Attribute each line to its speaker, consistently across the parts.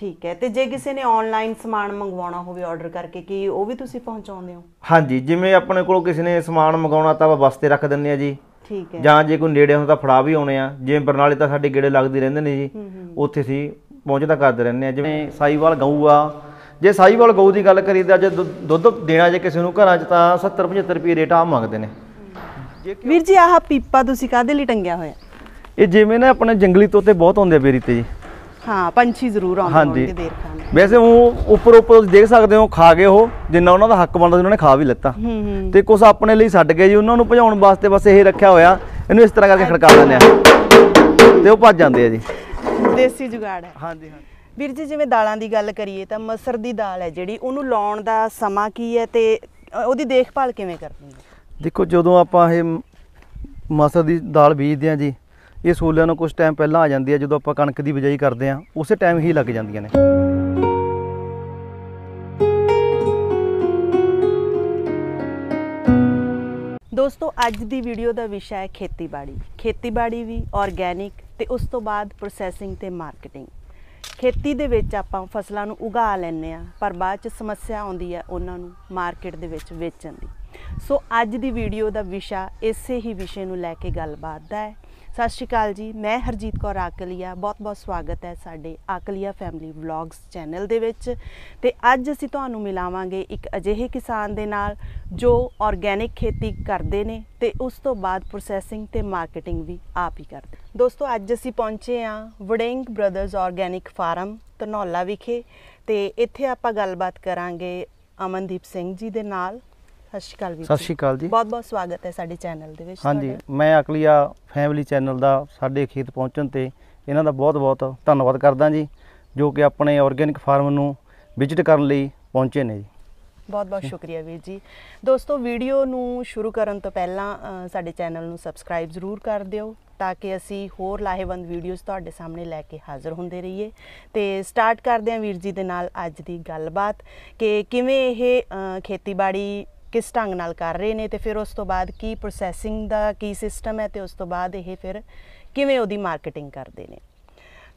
Speaker 1: ਠੀਕ ਹੈ ਤੇ ਜੇ ਕਿਸੇ ਨੇ ਆਨਲਾਈਨ ਸਮਾਨ ਮੰਗਵਾਉਣਾ ਹੋਵੇ ਆਰਡਰ ਕਰਕੇ ਕੀ ਉਹ ਵੀ ਤੁਸੀਂ ਪਹੁੰਚਾਉਂਦੇ ਹੋ
Speaker 2: ਹਾਂਜੀ ਜਿਵੇਂ ਆਪਣੇ ਕੋਲ ਕਿਸੇ ਨੇ ਸਮਾਨ ਮੰਗਾਉਣਾ ਤਾਂ ਆਪਾਂ ਬਸਤੇ ਰੱਖ ਦਿੰਨੇ ਆ ਜੀ ਠੀਕ ਹੈ ਜਾਂ ਜੇ ਕੋਈ ਨੇੜੇ ਹੁੰਦਾ ਫੜਾ ਵੀ ਆਉਣੇ ਆ ਜਿਵੇਂ ਬਰਨਾਲੇ ਤਾਂ ਸਾਡੇ ਗੇੜੇ ਲੱਗਦੇ ਰਹਿੰਦੇ ਨੇ ਜੀ ਉੱਥੇ ਸੀ ਪਹੁੰਚਦਾ ਕਰਦੇ ਰਹਿੰਦੇ ਆ ਜਿਵੇਂ ਸਾਈਵਾਲ ਗਊ ਆ ਜੇ ਸਾਈਵਾਲ ਗਊ ਦੀ ਗੱਲ ਕਰੀਏ ਤਾਂ ਜੇ ਦੁੱਧ ਦੇਣਾ ਜੇ ਕਿਸੇ ਨੂੰ ਘਰਾਂ 'ਚ ਤਾਂ 70 75 ਰੁਪਏ ਰੇਟ ਆ ਮੰਗਦੇ ਨੇ
Speaker 1: ਵੀਰ ਜੀ ਆਹ ਪੀਪਾ ਤੁਸੀਂ ਕਾਦੇ ਲਈ ਟੰਗਿਆ ਹੋਇਆ
Speaker 2: ਇਹ ਜਿਵੇਂ ਨਾ ਆਪਣੇ ਜੰਗਲੀ ਤੋਤੇ ਬਹੁਤ ਆਉਂਦੇ ਬੇਰੀ ਤੇ ਜੀ
Speaker 1: ਹਾਂ ਪੰਛੀ ਜ਼ਰੂਰ ਆਉਂਦੇ
Speaker 2: ਹਾਂਜੀ। ਹੋਣਗੇ ਦੇਰ ਖਾਣ ਵੈਸੇ ਉਹ ਉੱਪਰ ਉੱਪਰ ਤੁਸੀਂ ਦੇਖ ਸਕਦੇ ਹੋ ਖਾ ਗਏ ਉਹ ਜਿੰਨਾ ਉਹਨਾਂ ਦਾ ਹੱਕ ਬਣਦਾ ਸੀ ਉਹਨਾਂ ਨੇ ਖਾ ਵੀ ਲਿੱਤਾ ਹੂੰ ਹੂੰ ਤੇ ਕੁਝ ਆਪਣੇ ਲਈ ਛੱਡ ਗਏ ਜੀ ਉਹਨਾਂ ਨੂੰ ਭਜਾਉਣ ਵਾਸਤੇ ਬਸ ਇਹ ਰੱਖਿਆ ਹੋਇਆ ਇਹਨੂੰ ਇਸ ਤਰ੍ਹਾਂ ਕਰਕੇ ਖੜਕਾ ਦਿੰਦੇ ਆ ਤੇ ਉਹ ਭੱਜ ਜਾਂਦੇ ਆ ਜੀ
Speaker 1: ਦੇਸੀ ਜੁਗਾੜ ਹੈ ਹਾਂਜੀ ਹਾਂਜੀ ਵੀਰ ਜੀ ਜਿਵੇਂ ਦਾਲਾਂ ਦੀ ਗੱਲ ਕਰੀਏ ਤਾਂ ਮਸਰ ਦੀ ਦਾਲ ਹੈ ਜਿਹੜੀ ਉਹਨੂੰ ਲਾਉਣ ਦਾ ਸਮਾਂ ਕੀ ਹੈ ਤੇ ਉਹਦੀ ਦੇਖਭਾਲ ਕਿਵੇਂ ਕਰਦੇ ਹੋ
Speaker 2: ਦੇਖੋ ਜਦੋਂ ਆਪਾਂ ਇਹ ਮਸਰ ਦੀ ਦਾਲ ਬੀਜਦੇ ਆ ਜੀ ਇਹ ਸੂਲਿਆਂ ਨੂੰ ਕੁਝ ਟਾਈਮ ਪਹਿਲਾਂ ਆ ਜਾਂਦੀ ਹੈ ਜਦੋਂ ਆਪਾਂ ਕਣਕ ਦੀ ਬਿਜਾਈ ਕਰਦੇ ਆ ਉਸੇ ਟਾਈਮ ਹੀ ਲੱਗ ਜਾਂਦੀਆਂ ਨੇ
Speaker 1: ਦੋਸਤੋ ਅੱਜ ਦੀ ਵੀਡੀਓ ਦਾ ਵਿਸ਼ਾ ਹੈ ਖੇਤੀਬਾੜੀ ਖੇਤੀਬਾੜੀ ਵੀ ਆਰਗੈਨਿਕ ਤੇ ਉਸ ਤੋਂ ਬਾਅਦ ਪ੍ਰੋਸੈਸਿੰਗ ਤੇ ਮਾਰਕੀਟਿੰਗ ਖੇਤੀ ਦੇ ਵਿੱਚ ਆਪਾਂ ਫਸਲਾਂ ਨੂੰ ਉਗਾ ਲੈਂਦੇ ਆ ਪਰ ਬਾਅਦ ਚ ਸਮੱਸਿਆ ਆਉਂਦੀ ਹੈ ਉਹਨਾਂ ਨੂੰ ਮਾਰਕੀਟ ਦੇ ਵਿੱਚ ਵੇਚਣ ਦੀ ਸੋ ਅੱਜ ਦੀ ਵੀਡੀਓ ਦਾ ਵਿਸ਼ਾ ਇਸੇ ਹੀ ਵਿਸ਼ੇ ਨੂੰ ਲੈ ਕੇ ਗੱਲਬਾਤ ਦਾ ਹੈ ਸਤਿ ਸ਼੍ਰੀ ਅਕਾਲ ਜੀ ਮੈਂ ਹਰਜੀਤ ਕੌਰ ਆਕਲੀਆ ਬਹੁਤ-ਬਹੁਤ ਸਵਾਗਤ ਹੈ ਸਾਡੇ ਆਕਲੀਆ ਫੈਮਿਲੀ ਵਲੌਗਸ ਚੈਨਲ ਦੇ ਵਿੱਚ ਤੇ ਅੱਜ ਅਸੀਂ ਤੁਹਾਨੂੰ ਮਿਲਾਵਾਂਗੇ ਇੱਕ ਅਜਿਹੇ ਕਿਸਾਨ ਦੇ ਨਾਲ ਜੋ ਆਰਗੈਨਿਕ ਖੇਤੀ ਕਰਦੇ ਨੇ ਤੇ ਉਸ ਤੋਂ ਬਾਅਦ ਪ੍ਰੋਸੈਸਿੰਗ ਤੇ ਮਾਰਕੀਟਿੰਗ ਵੀ ਆਪ ਹੀ ਕਰਦੇ ਦੋਸਤੋ ਅੱਜ ਅਸੀਂ ਪਹੁੰਚੇ ਆ Warring brothers organic farm Tanaula ਵਿਖੇ ਤੇ ਇੱਥੇ ਆਪਾਂ ਗੱਲਬਾਤ ਕਰਾਂਗੇ ਅਮਨਦੀਪ ਸਿੰਘ ਜੀ ਦੇ ਨਾਲ ਸਤਿ ਸ਼੍ਰੀ ਅਕਾਲ ਵੀਰ ਸਤਿ ਸ਼੍ਰੀ ਅਕਾਲ ਜੀ ਬਹੁਤ ਬਹੁਤ ਸਵਾਗਤ ਹੈ ਸਾਡੇ ਚੈਨਲ ਦੇ ਵਿੱਚ ਹਾਂਜੀ
Speaker 2: ਮੈਂ ਅਕਲੀਆ ਫੈਮਿਲੀ ਚੈਨਲ ਦਾ ਸਾਡੇ ਖੇਤ ਪਹੁੰਚਣ ਤੇ ਇਹਨਾਂ ਦਾ ਬਹੁਤ ਬਹੁਤ ਧੰਨਵਾਦ ਕਰਦਾ ਜੀ ਜੋ ਕਿ ਆਪਣੇ ਆਰਗੈਨਿਕ ਫਾਰਮ ਨੂੰ ਵਿਜ਼ਿਟ ਕਰਨ ਲਈ ਪਹੁੰਚੇ ਨੇ ਜੀ
Speaker 1: ਬਹੁਤ ਬਹੁਤ ਸ਼ੁਕਰੀਆ ਵੀਰ ਜੀ ਦੋਸਤੋ ਵੀਡੀਓ ਨੂੰ ਸ਼ੁਰੂ ਕਰਨ ਤੋਂ ਪਹਿਲਾਂ ਸਾਡੇ ਚੈਨਲ ਨੂੰ ਸਬਸਕ੍ਰਾਈਬ ਜ਼ਰੂਰ ਕਰ ਦਿਓ ਤਾਂ ਕਿ ਅਸੀਂ ਹੋਰ ਲਾਹੇਵੰਦ ਵੀਡੀਓਜ਼ ਤੁਹਾਡੇ ਸਾਹਮਣੇ ਲੈ ਕੇ ਹਾਜ਼ਰ ਹੁੰਦੇ ਰਹੀਏ ਤੇ ਸਟਾਰਟ ਕਰਦੇ ਹਾਂ ਵੀਰ ਜੀ ਦੇ ਨਾਲ ਅੱਜ ਦੀ ਗੱਲਬਾਤ ਕਿ ਕਿਵੇਂ ਇਹ ਖੇਤੀਬਾੜੀ ਕਿਸ ਢੰਗ ਨਾਲ ਕਰ ਰਹੇ ਨੇ ਤੇ ਫਿਰ ਉਸ ਤੋਂ ਬਾਅਦ ਕੀ ਪ੍ਰੋਸੈਸਿੰਗ ਦਾ ਕੀ ਸਿਸਟਮ ਹੈ ਤੇ ਉਸ ਤੋਂ ਬਾਅਦ ਇਹ ਫਿਰ ਕਿਵੇਂ ਉਹਦੀ ਮਾਰਕੀਟਿੰਗ ਕਰਦੇ ਨੇ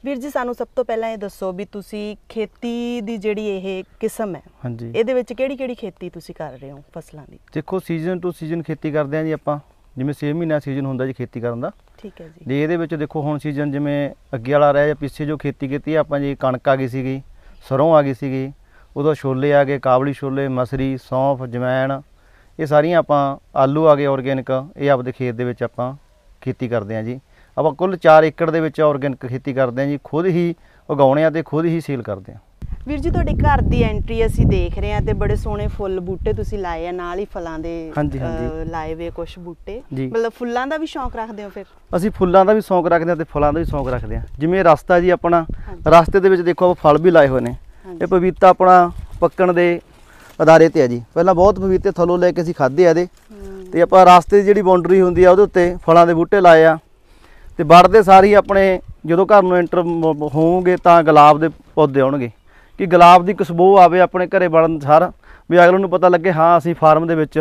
Speaker 1: ਵੀਰ ਜੀ ਸਾਨੂੰ ਸਭ ਤੋਂ ਪਹਿਲਾਂ ਇਹ ਦੱਸੋ ਵੀ ਤੁਸੀਂ ਖੇਤੀ ਦੀ ਜਿਹੜੀ ਇਹ ਕਿਸਮ ਹੈ ਹਾਂਜੀ ਇਹਦੇ ਵਿੱਚ ਕਿਹੜੀ ਕਿਹੜੀ ਖੇਤੀ ਤੁਸੀਂ ਕਰ ਰਹੇ ਹੋ ਫਸਲਾਂ ਦੀ
Speaker 2: ਦੇਖੋ ਸੀਜ਼ਨ ਟੂ ਸੀਜ਼ਨ ਖੇਤੀ ਕਰਦੇ ਆਂ ਜੀ ਆਪਾਂ ਜਿਵੇਂ 6 ਮਹੀਨਾ ਸੀਜ਼ਨ ਹੁੰਦਾ ਜੀ ਖੇਤੀ ਕਰਨ ਦਾ ਠੀਕ ਹੈ ਜੀ ਜੇ ਇਹਦੇ ਵਿੱਚ ਦੇਖੋ ਹੁਣ ਸੀਜ਼ਨ ਜਿਵੇਂ ਅੱਗੇ ਵਾਲਾ ਰਿਹਾ ਜਾਂ ਪਿੱਛੇ ਜੋ ਖੇਤੀ ਕੀਤੀ ਆਪਾਂ ਜੀ ਕਣਕ ਆ ਗਈ ਸੀਗੀ ਸਰੋਂ ਆ ਗਈ ਸੀਗੀ ਉਦੋਂ ਛੋਲੇ ਆ ਗਏ ਕਾਬਲੀ ਛੋਲੇ ਮਸਰੀ ਸੌਂਫ ਜਮੈਣ ਇਹ ਸਾਰੀਆਂ ਆਪਾਂ ਆਲੂ ਆ ਗਏ ਆਰਗੈਨਿਕ ਇਹ ਆਪਦੇ ਖੇਤ ਦੇ ਵਿੱਚ ਆਪਾਂ ਖੇਤੀ ਕਰਦੇ ਆਂ ਜੀ ਆਪਾਂ ਕੁੱਲ 4 ਏਕੜ ਦੇ ਵਿੱਚ ਆਰਗੈਨਿਕ ਖੇਤੀ ਕਰਦੇ ਆਂ ਜੀ ਖੁਦ ਹੀ ਉਗਾਉਣੇ ਆ ਤੇ ਖੁਦ ਹੀ ਸੇਲ ਕਰਦੇ ਆਂ
Speaker 1: ਵੀਰ ਜੀ ਤੁਹਾਡੇ ਘਰ ਦੀ ਐਂਟਰੀ ਅਸੀਂ ਦੇਖ ਰਹੇ ਆ ਤੇ ਬੜੇ ਸੋਹਣੇ ਫੁੱਲ ਬੂਟੇ ਤੁਸੀਂ ਲਾਏ ਆ ਨਾਲ ਹੀ ਫਲਾਂ ਦੇ ਲਾਏ ਵੇ ਕੁਝ ਬੂਟੇ ਮਤਲਬ ਫੁੱਲਾਂ ਦਾ ਵੀ ਸ਼ੌਂਕ ਰੱਖਦੇ ਹੋ ਫਿਰ
Speaker 2: ਅਸੀਂ ਫੁੱਲਾਂ ਦਾ ਵੀ ਸ਼ੌਂਕ ਰੱਖਦੇ ਆ ਤੇ ਫਲਾਂ ਦਾ ਵੀ ਸ਼ੌਂਕ ਰੱਖਦੇ ਆ ਜਿਵੇਂ ਰਸਤਾ ਜੀ ਆਪਣਾ ਰਸਤੇ ਦੇ ਵਿੱਚ ਦੇਖੋ ਆਪ ਫਲ ਵੀ ਲਾਏ ਹੋਏ ਨੇ ਇਹ ਪਪੀਤਾ ਆਪਣਾ ਪੱਕਣ ਦੇ ਅਦਾਰੇ ਤੇ ਆ ਜੀ ਪਹਿਲਾਂ ਬਹੁਤ ਪਪੀਤੇ ਥੱਲੋਂ ਲੈ ਕੇ ਅਸੀਂ ਖਾਦੇ ਆ ਇਹਦੇ ਤੇ ਆਪਾਂ ਰਾਸਤੇ ਦੀ ਜਿਹੜੀ ਬਾਉਂਡਰੀ ਹੁੰਦੀ ਆ ਉਹਦੇ ਉੱਤੇ ਫਲਾਂ ਦੇ ਬੂਟੇ ਲਾਏ ਆ ਤੇ ਵੜਦੇ ਸਾਰੀ ਆਪਣੇ ਜਦੋਂ ਘਰ ਨੂੰ ਐਂਟਰ ਹੋਵੋਗੇ ਤਾਂ ਗੁਲਾਬ ਦੇ ਪੌਦੇ ਆਉਣਗੇ ਕਿ ਗੁਲਾਬ ਦੀ ਖੁਸ਼ਬੂ ਆਵੇ ਆਪਣੇ ਘਰੇ ਵੜਨ ਸਾਰ ਵੀ ਅਗਲੇ ਨੂੰ ਪਤਾ ਲੱਗੇ ਹਾਂ ਅਸੀਂ ਫਾਰਮ ਦੇ ਵਿੱਚ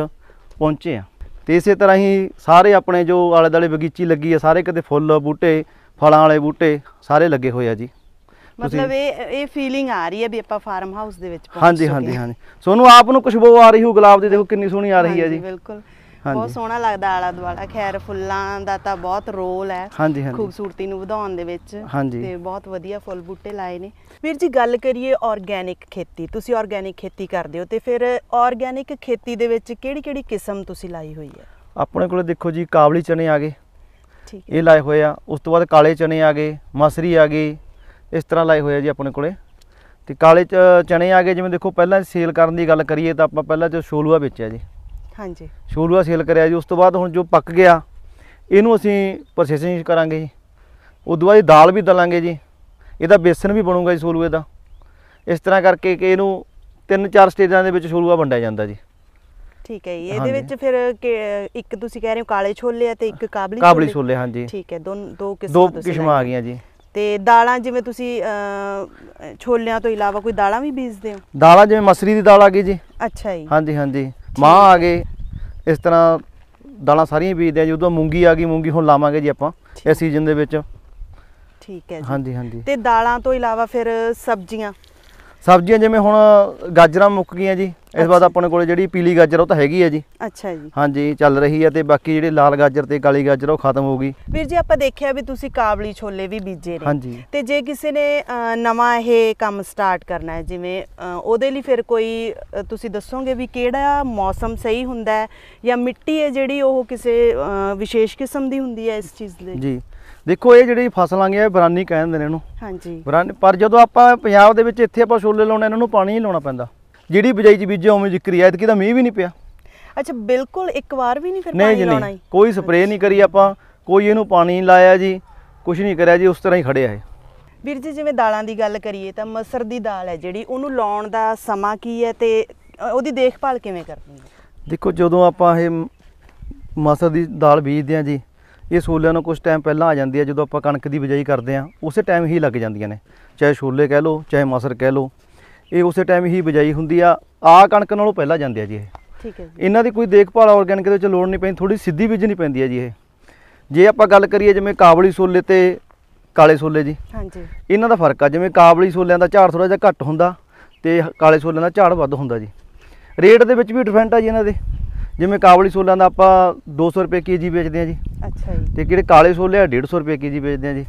Speaker 2: ਪਹੁੰਚੇ ਆ ਤੇ ਇਸੇ ਤਰ੍ਹਾਂ ਹੀ ਸਾਰੇ ਆਪਣੇ ਜੋ ਆਲੇ ਦਾਲੇ ਬਗੀਚੀ ਲੱਗੀ ਆ ਸਾਰੇ ਕਿਤੇ ਫੁੱਲ ਬੂਟੇ ਫਲਾਂ ਵਾਲੇ ਬੂਟੇ ਸਾਰੇ ਲੱਗੇ ਹੋਏ ਆ ਜੀ ਮਤਲਬ
Speaker 1: ਇਹ ਇਹ ਫੀਲਿੰਗ ਆ ਰਹੀ ਹੈ ਵੀ ਆਪਾਂ ਫਾਰਮ ਹਾਊਸ ਦੇ ਵਿੱਚ ਪਹੁੰਚ ਗਏ ਹਾਂਜੀ ਹਾਂਜੀ ਹਾਂਜੀ
Speaker 2: ਤੁਹਾਨੂੰ ਆਪ ਨੂੰ ਖੁਸ਼ਬੂ ਆ ਰਹੀ ਹੋ ਗੁਲਾਬ ਦੀ ਦੇਖੋ ਕਿੰਨੀ ਸੋਹਣੀ ਆ ਰਹੀ ਹੈ ਜੀ ਬਿਲਕੁਲ ਬਹੁਤ ਸੋਹਣਾ
Speaker 1: ਲੱਗਦਾ ਆਲਾ ਦੁਆਲਾ ਖੈਰ ਫੁੱਲਾਂ ਦਾ ਤਾਂ ਬਹੁਤ ਰੋਲ ਹੈ ਹਾਂਜੀ ਹਾਂਜੀ ਖੂਬਸੂਰਤੀ ਨੂੰ ਵਧਾਉਣ ਦੇ ਵਿੱਚ ਤੇ ਬਹੁਤ ਵਧੀਆ ਫੁੱਲ ਬੂਟੇ ਲਾਏ ਨੇ ਵੀਰ ਜੀ ਗੱਲ ਕਰੀਏ ਆਰਗੈਨਿਕ ਖੇਤੀ ਤੁਸੀਂ ਆਰਗੈਨਿਕ ਖੇਤੀ ਕਰਦੇ ਹੋ ਤੇ ਫਿਰ ਆਰਗੈਨਿਕ ਖੇਤੀ ਦੇ ਵਿੱਚ ਕਿਹੜੀ ਕਿਹੜੀ ਕਿਸਮ ਤੁਸੀਂ ਲਾਈ ਹੋਈ ਹੈ
Speaker 2: ਆਪਣੇ ਕੋਲੇ ਦੇਖੋ ਜੀ ਕਾਬਲੀ ਚਨੇ ਆ ਗਏ ਇਹ ਲਾਏ ਹੋਏ ਆ ਉਸ ਤੋਂ ਬਾਅਦ ਕਾਲੇ ਚਨੇ ਆ ਗਏ ਮਸਰੀ ਆ ਗਈ ਇਸ ਤਰ੍ਹਾਂ ਲਾਏ ਹੋਏ ਆ ਜੀ ਆਪਣੇ ਕੋਲੇ ਤੇ ਕਾਲੇ ਚ ਚਣੇ ਆ ਗਏ ਜਿਵੇਂ ਦੇਖੋ ਪਹਿਲਾਂ ਸੇਲ ਕਰਨ ਦੀ ਗੱਲ ਕਰੀਏ ਤਾਂ ਆਪਾਂ ਪਹਿਲਾਂ ਜੋ ਛੋਲੂਆ ਵੇਚਿਆ ਜੀ ਹਾਂਜੀ ਛੋਲੂਆ ਸੇਲ ਕਰਿਆ ਜੀ ਉਸ ਤੋਂ ਬਾਅਦ ਹੁਣ ਜੋ ਪੱਕ ਗਿਆ ਇਹਨੂੰ ਅਸੀਂ ਪ੍ਰੋਸੈਸਿੰਗ ਕਰਾਂਗੇ ਜੀ ਉਦੋਂ ਬਾਅਦ ਦਾਲ ਵੀ ਦਲਾਂਗੇ ਜੀ ਇਹਦਾ ਬੇਸਨ ਵੀ ਬਣੂਗਾ ਜੀ ਛੋਲੂਏ ਦਾ ਇਸ ਤਰ੍ਹਾਂ ਕਰਕੇ ਕਿ ਇਹਨੂੰ ਤਿੰਨ ਚਾਰ ਸਟੇਜਾਂ ਦੇ ਵਿੱਚ ਛੋਲੂਆ ਵੰਡਿਆ ਜਾਂਦਾ ਜੀ
Speaker 1: ਠੀਕ ਹੈ ਜੀ ਇਹਦੇ ਵਿੱਚ ਫਿਰ ਇੱਕ ਤੁਸੀਂ ਕਹਿ ਰਹੇ ਹੋ ਕਾਲੇ ਛੋਲੇ ਆ ਤੇ ਇੱਕ ਕਾਬਲੀ ਛੋਲੇ ਕਾਬਲੀ ਛੋਲੇ ਹਾਂਜੀ ਠੀਕ ਹੈ ਦੋ ਦੋ ਕਿਸਮਾਂ ਦੋ ਕਿਸਮਾਂ ਆ ਗਈਆਂ ਜੀ ਤੇ ਦਾਲਾਂ ਜਿਵੇਂ ਤੁਸੀਂ ਛੋਲਿਆਂ ਤੋਂ ਇਲਾਵਾ ਕੋਈ ਦਾਲਾਂ ਵੀ ਬੀਜਦੇ ਹੋ
Speaker 2: ਦਾਲਾਂ ਜਿਵੇਂ ਮਸਰੀ ਦੀ ਦਾਲ ਆ ਗਈ ਜੀ ਅੱਛਾ ਜੀ ਹਾਂਜੀ ਹਾਂਜੀ ਮਾਂ ਆ ਗਏ ਇਸ ਤਰ੍ਹਾਂ ਦਾਲਾਂ ਸਾਰੀਆਂ ਬੀਜਦੇ ਆ ਜੀ ਉਦੋਂ ਮੂੰਗੀ ਆ ਗਈ ਮੂੰਗੀ ਹੁਣ ਲਾਵਾਂਗੇ ਜੀ ਆਪਾਂ ਇਸ ਸੀਜ਼ਨ ਦੇ ਵਿੱਚ ਠੀਕ ਹੈ ਜੀ ਹਾਂਜੀ ਹਾਂਜੀ ਤੇ
Speaker 1: ਦਾਲਾਂ ਤੋਂ ਇਲਾਵਾ ਫਿਰ ਸਬਜ਼ੀਆਂ
Speaker 2: ਸਬਜ਼ੀਆਂ ਜਿਵੇਂ ਹੁਣ ਗਾਜਰਾਂ ਮੁੱਕ ਗਈਆਂ ਜੀ ਇਸ ਵਾਰ ਆਪਣੇ ਕੋਲੇ ਜਿਹੜੀ ਪੀਲੀ ਗਾਜਰ ਉਹ ਤਾਂ ਹੈਗੀ ਹੈ ਜੀ ਅੱਛਾ ਜੀ ਹਾਂਜੀ ਚੱਲ ਰਹੀ ਹੈ ਤੇ ਬਾਕੀ ਜਿਹੜੇ ਲਾਲ ਗਾਜਰ ਤੇ ਕਾਲੀ ਗਾਜਰ ਉਹ ਖਤਮ ਹੋ ਗਈ
Speaker 1: ਵੀਰ ਜੀ ਆਪਾਂ ਦੇਖਿਆ ਵੀ ਤੁਸੀਂ ਕਾਬਲੀ ਛੋਲੇ ਵੀ ਬੀਜੇ ਨੇ ਹਾਂਜੀ ਤੇ ਜੇ ਕਿਸੇ ਨੇ ਨਵਾਂ ਇਹ ਕੰਮ ਸਟਾਰਟ ਕਰਨਾ ਹੈ ਜਿਵੇਂ ਉਹਦੇ ਲਈ ਫਿਰ ਕੋਈ ਤੁਸੀਂ ਦੱਸੋਗੇ ਵੀ ਕਿਹੜਾ ਮੌਸਮ ਸਹੀ ਹੁੰਦਾ ਹੈ ਜਾਂ ਮਿੱਟੀ ਹੈ ਜਿਹੜੀ ਉਹ ਕਿਸੇ ਵਿਸ਼ੇਸ਼ ਕਿਸਮ ਦੀ ਹੁੰਦੀ ਹੈ ਇਸ ਚੀਜ਼
Speaker 2: ਲਈ ਜੀ ਦੇਖੋ ਇਹ ਜਿਹੜੀ ਫਸਲਾਂ ਗਿਆ ਬਰਾਨੀ ਕਹਿੰਦੇ ਨੇ ਇਹਨੂੰ ਹਾਂਜੀ ਬਰਾਨੀ ਪਰ ਜਦੋਂ ਆਪਾਂ ਪੰਜਾਬ ਦੇ ਵਿੱਚ ਇੱਥੇ ਆਪਾਂ ਛੋਲੇ ਲਾਉਣੇ ਇਹਨਾਂ ਨੂੰ ਪਾਣੀ ਹੀ ਲਾਉਣਾ ਪੈਂਦਾ ਜਿਹੜੀ ਬਿਜਾਈ ਚ ਬੀਜੇ ਉਵੇਂ ਜ਼ਿਕਰੀ ਐਤ ਕਿ ਤਾਂ ਮੀਂਹ ਵੀ ਨਹੀਂ ਪਿਆ
Speaker 1: ਅੱਛਾ ਬਿਲਕੁਲ ਇੱਕ ਵਾਰ ਵੀ ਨਹੀਂ ਫਿਰ ਪਾਣੀ ਲਾਉਣਾ ਨਹੀਂ
Speaker 2: ਕੋਈ ਸਪਰੇਅ ਨਹੀਂ ਕਰੀ ਆਪਾਂ ਕੋਈ ਇਹਨੂੰ ਪਾਣੀ ਨਹੀਂ ਲਾਇਆ ਜੀ ਕੁਝ ਨਹੀਂ ਕਰਿਆ ਜੀ ਉਸ ਤਰ੍ਹਾਂ ਹੀ ਖੜੇ ਹੈ
Speaker 1: ਵੀਰ ਜੀ ਜਿਵੇਂ ਦਾਲਾਂ ਦੀ ਗੱਲ ਕਰੀਏ ਤਾਂ ਮਸਰ ਦੀ ਦਾਲ ਹੈ ਜਿਹੜੀ ਉਹਨੂੰ ਲਾਉਣ ਦਾ ਸਮਾਂ ਕੀ ਹੈ ਤੇ ਉਹਦੀ ਦੇਖਭਾਲ ਕਿਵੇਂ ਕਰਨੀ ਹੈ
Speaker 2: ਦੇਖੋ ਜਦੋਂ ਆਪਾਂ ਇਹ ਮਸਰ ਦੀ ਦਾਲ ਬੀਜਦੇ ਆ ਜੀ ਇਹ ਛੋਲਿਆਂ ਨੂੰ ਕੁਝ ਟਾਈਮ ਪਹਿਲਾਂ ਆ ਜਾਂਦੀ ਹੈ ਜਦੋਂ ਆਪਾਂ ਕਣਕ ਦੀ ਬਿਜਾਈ ਕਰਦੇ ਆ ਉਸੇ ਟਾਈਮ ਹੀ ਲੱਗ ਜਾਂਦੀਆਂ ਨੇ ਚਾਹੇ ਛੋਲੇ ਕਹਿ ਲੋ ਚਾਹੇ ਮਸਰ ਕਹਿ ਲੋ ਇਹ ਉਸੇ ਟਾਈਮ ਹੀ ਬਿਜਾਈ ਹੁੰਦੀ ਆ ਆ ਕਣਕ ਨਾਲੋਂ ਪਹਿਲਾਂ ਜਾਂਦੇ ਆ ਜੀ ਇਹ ਠੀਕ ਹੈ ਜੀ ਇਹਨਾਂ ਦੀ ਕੋਈ ਦੇਖਭਾਲ ਆਰਗੈਨਿਕ ਦੇ ਵਿੱਚ ਲੋੜ ਨਹੀਂ ਪੈਂਦੀ ਥੋੜੀ ਸਿੱਧੀ ਬੀਜਣੀ ਪੈਂਦੀ ਹੈ ਜੀ ਇਹ ਜੇ ਆਪਾਂ ਗੱਲ ਕਰੀਏ ਜਿਵੇਂ ਕਾਬਲੀ ਛੋਲੇ ਤੇ ਕਾਲੇ ਛੋਲੇ ਜੀ ਹਾਂਜੀ ਇਹਨਾਂ ਦਾ ਫਰਕ ਆ ਜਿਵੇਂ ਕਾਬਲੀ ਛੋਲਿਆਂ ਦਾ ਝਾੜ ਥੋੜਾ ਜਿਹਾ ਘੱਟ ਹੁੰਦਾ ਤੇ ਕਾਲੇ ਛੋਲਿਆਂ ਦਾ ਝਾੜ ਵੱਧ ਹੁੰਦਾ ਜੀ ਰੇਟ ਦੇ ਵਿੱਚ ਵੀ ਡਿਫਰੈਂਟ ਆ ਜੀ ਇਹਨਾਂ ਦੇ ਜਿਵੇਂ ਕਾਬਲੀ ਸੋਲਾਂ ਦਾ ਆਪਾਂ 200 ਰੁਪਏ ਕੇਜੀ ਵੇਚਦੇ ਆ ਜੀ ਅੱਛਾ ਜੀ ਤੇ ਕਿਹੜੇ ਕਾਲੇ ਛੋਲੇ ਆ 150 ਰੁਪਏ ਕੇਜੀ ਵੇਚਦੇ ਆ ਜੀ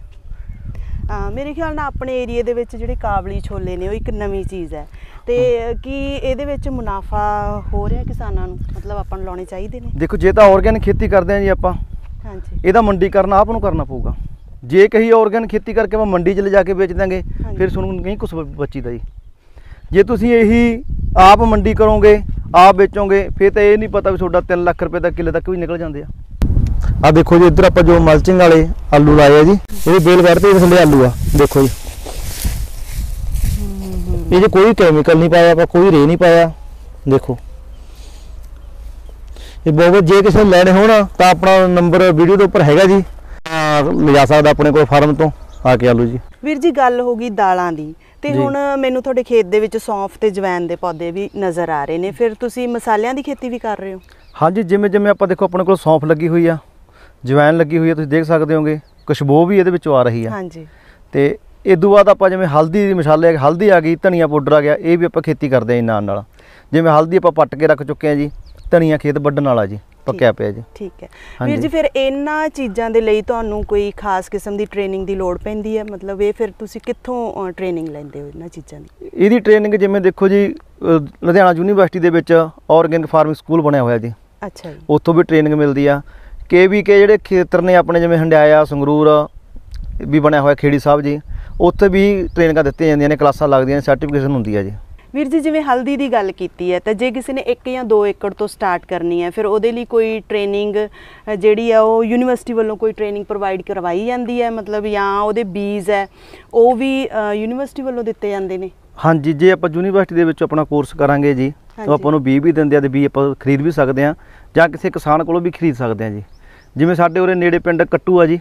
Speaker 1: ਮੇਰੇ ਖਿਆਲ ਨਾਲ ਆਪਣੇ ਏਰੀਆ ਦੇ ਵਿੱਚ ਜਿਹੜੇ ਕਾਬਲੀ ਛੋਲੇ ਨੇ ਉਹ ਇੱਕ ਨਵੀਂ ਚੀਜ਼ ਹੈ ਤੇ ਕੀ ਇਹਦੇ ਵਿੱਚ ਮੁਨਾਫਾ ਹੋ ਰਿਹਾ ਕਿਸਾਨਾਂ ਨੂੰ ਮਤਲਬ ਆਪਾਂ ਨੂੰ ਲਾਉਣੇ ਚਾਹੀਦੇ ਨੇ
Speaker 2: ਦੇਖੋ ਜੇ ਤਾਂ ਆਰਗੈਨਿਕ ਖੇਤੀ ਕਰਦੇ ਆ ਜੀ ਆਪਾਂ ਹਾਂਜੀ ਇਹਦਾ ਮੰਡੀਕਰਨ ਆਪ ਨੂੰ ਕਰਨਾ ਪਊਗਾ ਜੇ ਕਹੀ ਆਰਗੈਨਿਕ ਖੇਤੀ ਕਰਕੇ ਆਪਾਂ ਮੰਡੀ 'ਚ ਲੈ ਜਾ ਕੇ ਵੇਚ ਦਾਂਗੇ ਫਿਰ ਤੁਹਾਨੂੰ ਨਹੀਂ ਕੁਝ ਬਚੀਦਾ ਜੀ ਜੇ ਤੁਸੀਂ ਇਹੀ ਆਪ ਮੰਡੀ ਕਰੋਗੇ ਆਪ ਵੇਚੋਗੇ ਫਿਰ ਤਾਂ ਇਹ ਨਹੀਂ ਪਤਾ ਵੀ ਤੁਹਾਡਾ 3 ਲੱਖ ਰੁਪਏ ਦਾ ਕਿੱਲੇ ਤੱਕ ਵੀ ਨਿਕਲ ਜਾਂਦੇ ਆ ਆ ਦੇਖੋ ਜੀ ਇੱਧਰ ਆਪਾਂ ਜੋ ਮਲਚਿੰਗ ਵਾਲੇ ਆਲੂ ਲਾਏ ਆ ਜੀ ਇਹ ਬੇਲ ਕੱਢ ਤੇ ਥੱਲੇ ਆਲੂ ਆ ਦੇਖੋ ਜੀ ਇਹ ਜੇ ਕੋਈ ਕੈਮੀਕਲ ਨਹੀਂ ਪਾਇਆ ਆਪਾਂ ਕੋਈ ਰੇ ਨਹੀਂ ਪਾਇਆ ਦੇਖੋ ਇਹ ਬਹੁਤ ਜੇ ਕਿਸੇ ਲੈਣੇ ਹੋਣ ਤਾਂ ਆਪਣਾ ਨੰਬਰ ਵੀਡੀਓ ਦੇ ਉੱਪਰ ਹੈਗਾ ਜੀ ਲਿਜਾ ਸਕਦਾ ਆਪਣੇ ਕੋਲ ਫਾਰਮ ਤੋਂ ਆ ਕੇ ਆਲੂ ਜੀ
Speaker 1: ਵੀਰ ਜੀ ਗੱਲ ਹੋ ਗਈ ਦਾਲਾਂ ਦੀ ਤੇ ਹੁਣ ਮੈਨੂੰ ਤੁਹਾਡੇ ਖੇਤ ਦੇ ਵਿੱਚ ਸੌਂਫ ਤੇ ਜਵੈਨ ਦੇ ਪੌਦੇ ਵੀ ਨਜ਼ਰ ਆ ਰਹੇ ਨੇ ਫਿਰ ਤੁਸੀਂ ਮਸਾਲਿਆਂ ਦੀ ਖੇਤੀ ਵੀ ਕਰ ਰਹੇ ਹੋ
Speaker 2: ਹਾਂਜੀ ਜਿਵੇਂ ਜਿਵੇਂ ਆਪਾਂ ਦੇਖੋ ਆਪਣੇ ਕੋਲ ਸੌਂਫ ਲੱਗੀ ਹੋਈ ਆ ਜਵੈਨ ਲੱਗੀ ਹੋਈ ਆ ਤੁਸੀਂ ਦੇਖ ਸਕਦੇ ਹੋਗੇ ਕਸ਼ਬੋ ਵੀ ਇਹਦੇ ਵਿੱਚੋਂ ਆ ਰਹੀ ਆ ਹਾਂਜੀ ਤੇ ਇਸ ਤੋਂ ਬਾਅਦ ਆਪਾਂ ਜਿਵੇਂ ਹਲਦੀ ਦੀ ਮਸਾਲੇ ਹਲਦੀ ਆ ਗਈ ਧਨੀਆ ਪਾਊਡਰ ਆ ਗਿਆ ਇਹ ਵੀ ਆਪਾਂ ਖੇਤੀ ਕਰਦੇ ਆ ਨਾਲ ਨਾਲ ਜਿਵੇਂ ਹਲਦੀ ਆਪਾਂ ਪੱਟ ਕੇ ਰੱਖ ਚੁੱਕੇ ਆ ਜੀ ਧਨੀਆ ਖੇਤ ਵੱਢਣ ਵਾਲਾ ਜੀ ਪੱਕਿਆ ਪਿਆ ਜੀ ਠੀਕ ਹੈ ਵੀਰ ਜੀ
Speaker 1: ਫਿਰ ਇਹਨਾਂ ਚੀਜ਼ਾਂ ਦੇ ਲਈ ਤੁਹਾਨੂੰ ਕੋਈ ਖਾਸ ਕਿਸਮ ਦੀ ਟ੍ਰੇਨਿੰਗ ਦੀ ਲੋੜ ਪੈਂਦੀ ਹੈ ਮਤਲਬ ਇਹ ਫਿਰ ਤੁਸੀਂ ਕਿੱਥੋਂ ਟ੍ਰੇਨਿੰਗ ਲੈਂਦੇ ਹੋ ਇਹਨਾਂ ਚੀਜ਼ਾਂ
Speaker 2: ਦੀ ਇਹਦੀ ਟ੍ਰੇਨਿੰਗ ਜਿਵੇਂ ਦੇਖੋ ਜੀ ਲੁਧਿਆਣਾ ਯੂਨੀਵਰਸਿਟੀ ਦੇ ਵਿੱਚ ਆਰਗੈਨਿਕ ਫਾਰਮਿੰਗ ਸਕੂਲ ਬਣਿਆ ਹੋਇਆ ਜੀ ਅੱਛਾ ਜੀ ਉੱਥੋਂ ਵੀ ਟ੍ਰੇਨਿੰਗ ਮਿਲਦੀ ਆ ਕੇਵੀਕੇ ਜਿਹੜੇ ਖੇਤਰ ਨੇ ਆਪਣੇ ਜਿਵੇਂ ਹੰਡਿਆਇਆ ਸੰਗਰੂਰ ਵੀ ਬਣਿਆ ਹੋਇਆ ਖੇੜੀ ਸਾਹਿਬ ਜੀ ਉੱਥੇ ਵੀ ਟ੍ਰੇਨਿੰਗਾਂ ਦਿੱਤੀਆਂ ਜਾਂਦੀਆਂ ਨੇ ਕਲਾਸਾਂ ਲੱਗਦੀਆਂ ਨੇ ਸਰਟੀਫਿਕੇਸ਼ਨ ਹੁੰਦੀ ਆ ਜੀ
Speaker 1: ਵੀਰ ਜੀ ਜਿਵੇਂ ਹਲਦੀ ਦੀ ਗੱਲ ਕੀਤੀ ਹੈ ਤਾਂ ਜੇ ਕਿਸੇ ਨੇ 1 ਜਾਂ 2 ਏਕੜ ਤੋਂ ਸਟਾਰਟ ਕਰਨੀ ਹੈ ਫਿਰ ਉਹਦੇ ਲਈ ਕੋਈ ਟ੍ਰੇਨਿੰਗ ਜਿਹੜੀ ਆ ਉਹ ਯੂਨੀਵਰਸਿਟੀ ਵੱਲੋਂ ਕੋਈ ਟ੍ਰੇਨਿੰਗ ਪ੍ਰੋਵਾਈਡ ਕਰਵਾਈ ਜਾਂਦੀ ਹੈ ਮਤਲਬ ਜਾਂ ਉਹਦੇ ਬੀਜ ਹੈ ਉਹ ਵੀ ਯੂਨੀਵਰਸਿਟੀ ਵੱਲੋਂ ਦਿੱਤੇ ਜਾਂਦੇ ਨੇ
Speaker 2: ਹਾਂਜੀ ਜੇ ਆਪਾਂ ਯੂਨੀਵਰਸਿਟੀ ਦੇ ਵਿੱਚ ਆਪਣਾ ਕੋਰਸ ਕਰਾਂਗੇ ਜੀ ਤਾਂ ਆਪਾਂ ਨੂੰ ਬੀ ਵੀ ਦਿੰਦੇ ਆ ਤੇ ਬੀ ਆਪਾਂ ਖਰੀਦ ਵੀ ਸਕਦੇ ਆ ਜਾਂ ਕਿਸੇ ਕਿਸਾਨ ਕੋਲੋਂ ਵੀ ਖਰੀਦ ਸਕਦੇ ਆ ਜੀ ਜਿਵੇਂ ਸਾਡੇ ਉਰੇ ਨੇੜੇ ਪਿੰਡ ਕੱਟੂ ਆ ਜੀ